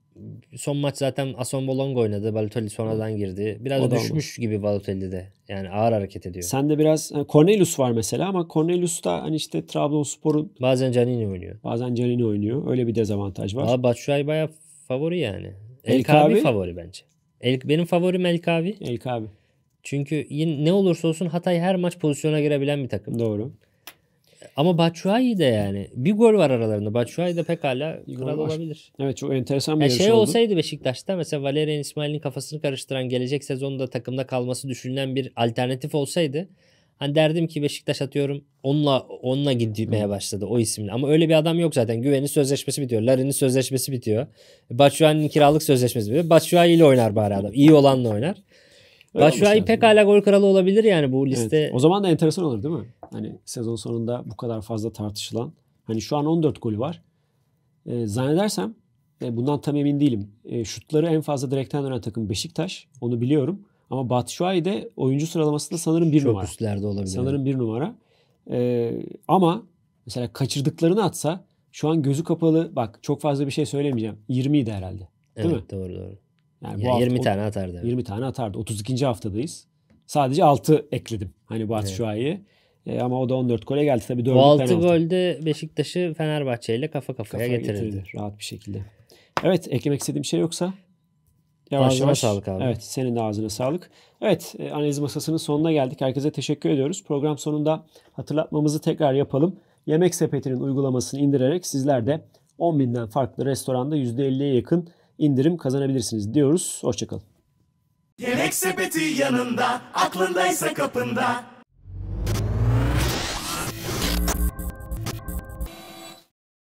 Son maç zaten Ason Bolong oynadı. Balotelli sonradan girdi. Biraz o düşmüş gibi Balotelli de. Yani ağır hareket ediyor. Sen de biraz Cornelius var mesela ama Cornelius da hani işte Trabzonspor'un bazen Canini oynuyor. Bazen Canini oynuyor. Öyle bir dezavantaj var. Abi Batshuayi bayağı favori yani. El, El Kabi favori bence. El, benim favorim Elk abi. Elk abi. Çünkü yine, ne olursa olsun Hatay her maç pozisyona girebilen bir takım. Doğru. Ama Batshuayi de yani. Bir gol var aralarında. Batshuayi de pekala bir kral olabilir. Evet çok enteresan bir yarış şey oldu. olsaydı Beşiktaş'ta mesela Valerian İsmail'in kafasını karıştıran gelecek sezonda takımda kalması düşünülen bir alternatif olsaydı Hani derdim ki Beşiktaş atıyorum onunla onunla gitmeye başladı o isimle. Ama öyle bir adam yok zaten. Güven'in sözleşmesi bitiyor. Larin'in sözleşmesi bitiyor. Batshuayi'nin kiralık sözleşmesi bitiyor. Batshuayi ile oynar bari adam. İyi olanla oynar. Batshuayi pekala gol kralı olabilir yani bu liste. Evet. O zaman da enteresan olur değil mi? Hani sezon sonunda bu kadar fazla tartışılan. Hani şu an 14 golü var. Ee, zannedersem e, bundan tam emin değilim. E, şutları en fazla direkten dönen takım Beşiktaş. Onu biliyorum. Ama Batshuayi de oyuncu sıralamasında sanırım bir Çok numara. Çok üstlerde olabilir. Sanırım bir numara. Ee, ama mesela kaçırdıklarını atsa şu an gözü kapalı bak çok fazla bir şey söylemeyeceğim. 20 idi herhalde. Değil evet mi? doğru doğru. Yani ya bu 20 hafta, tane atardı. Evet. 20 tane atardı. 32. haftadayız. Sadece 6 ekledim. Hani Batshuayi'ye. Evet. E, ama o da 14 gole geldi. Tabii 4 bu 6 penaltı. golde Beşiktaş'ı Fenerbahçe ile kafa kafaya, kafa getirildi. getirildi. Rahat bir şekilde. Evet eklemek istediğim şey yoksa. Yavaş Ağzına yavaş. sağlık abi. Evet senin de ağzına sağlık. Evet e, analiz masasının sonuna geldik. Herkese teşekkür ediyoruz. Program sonunda hatırlatmamızı tekrar yapalım. Yemek sepetinin uygulamasını indirerek sizler de binden farklı restoranda %50'ye yakın indirim kazanabilirsiniz diyoruz. Hoşçakalın. Yemek sepeti yanında, aklındaysa kapında.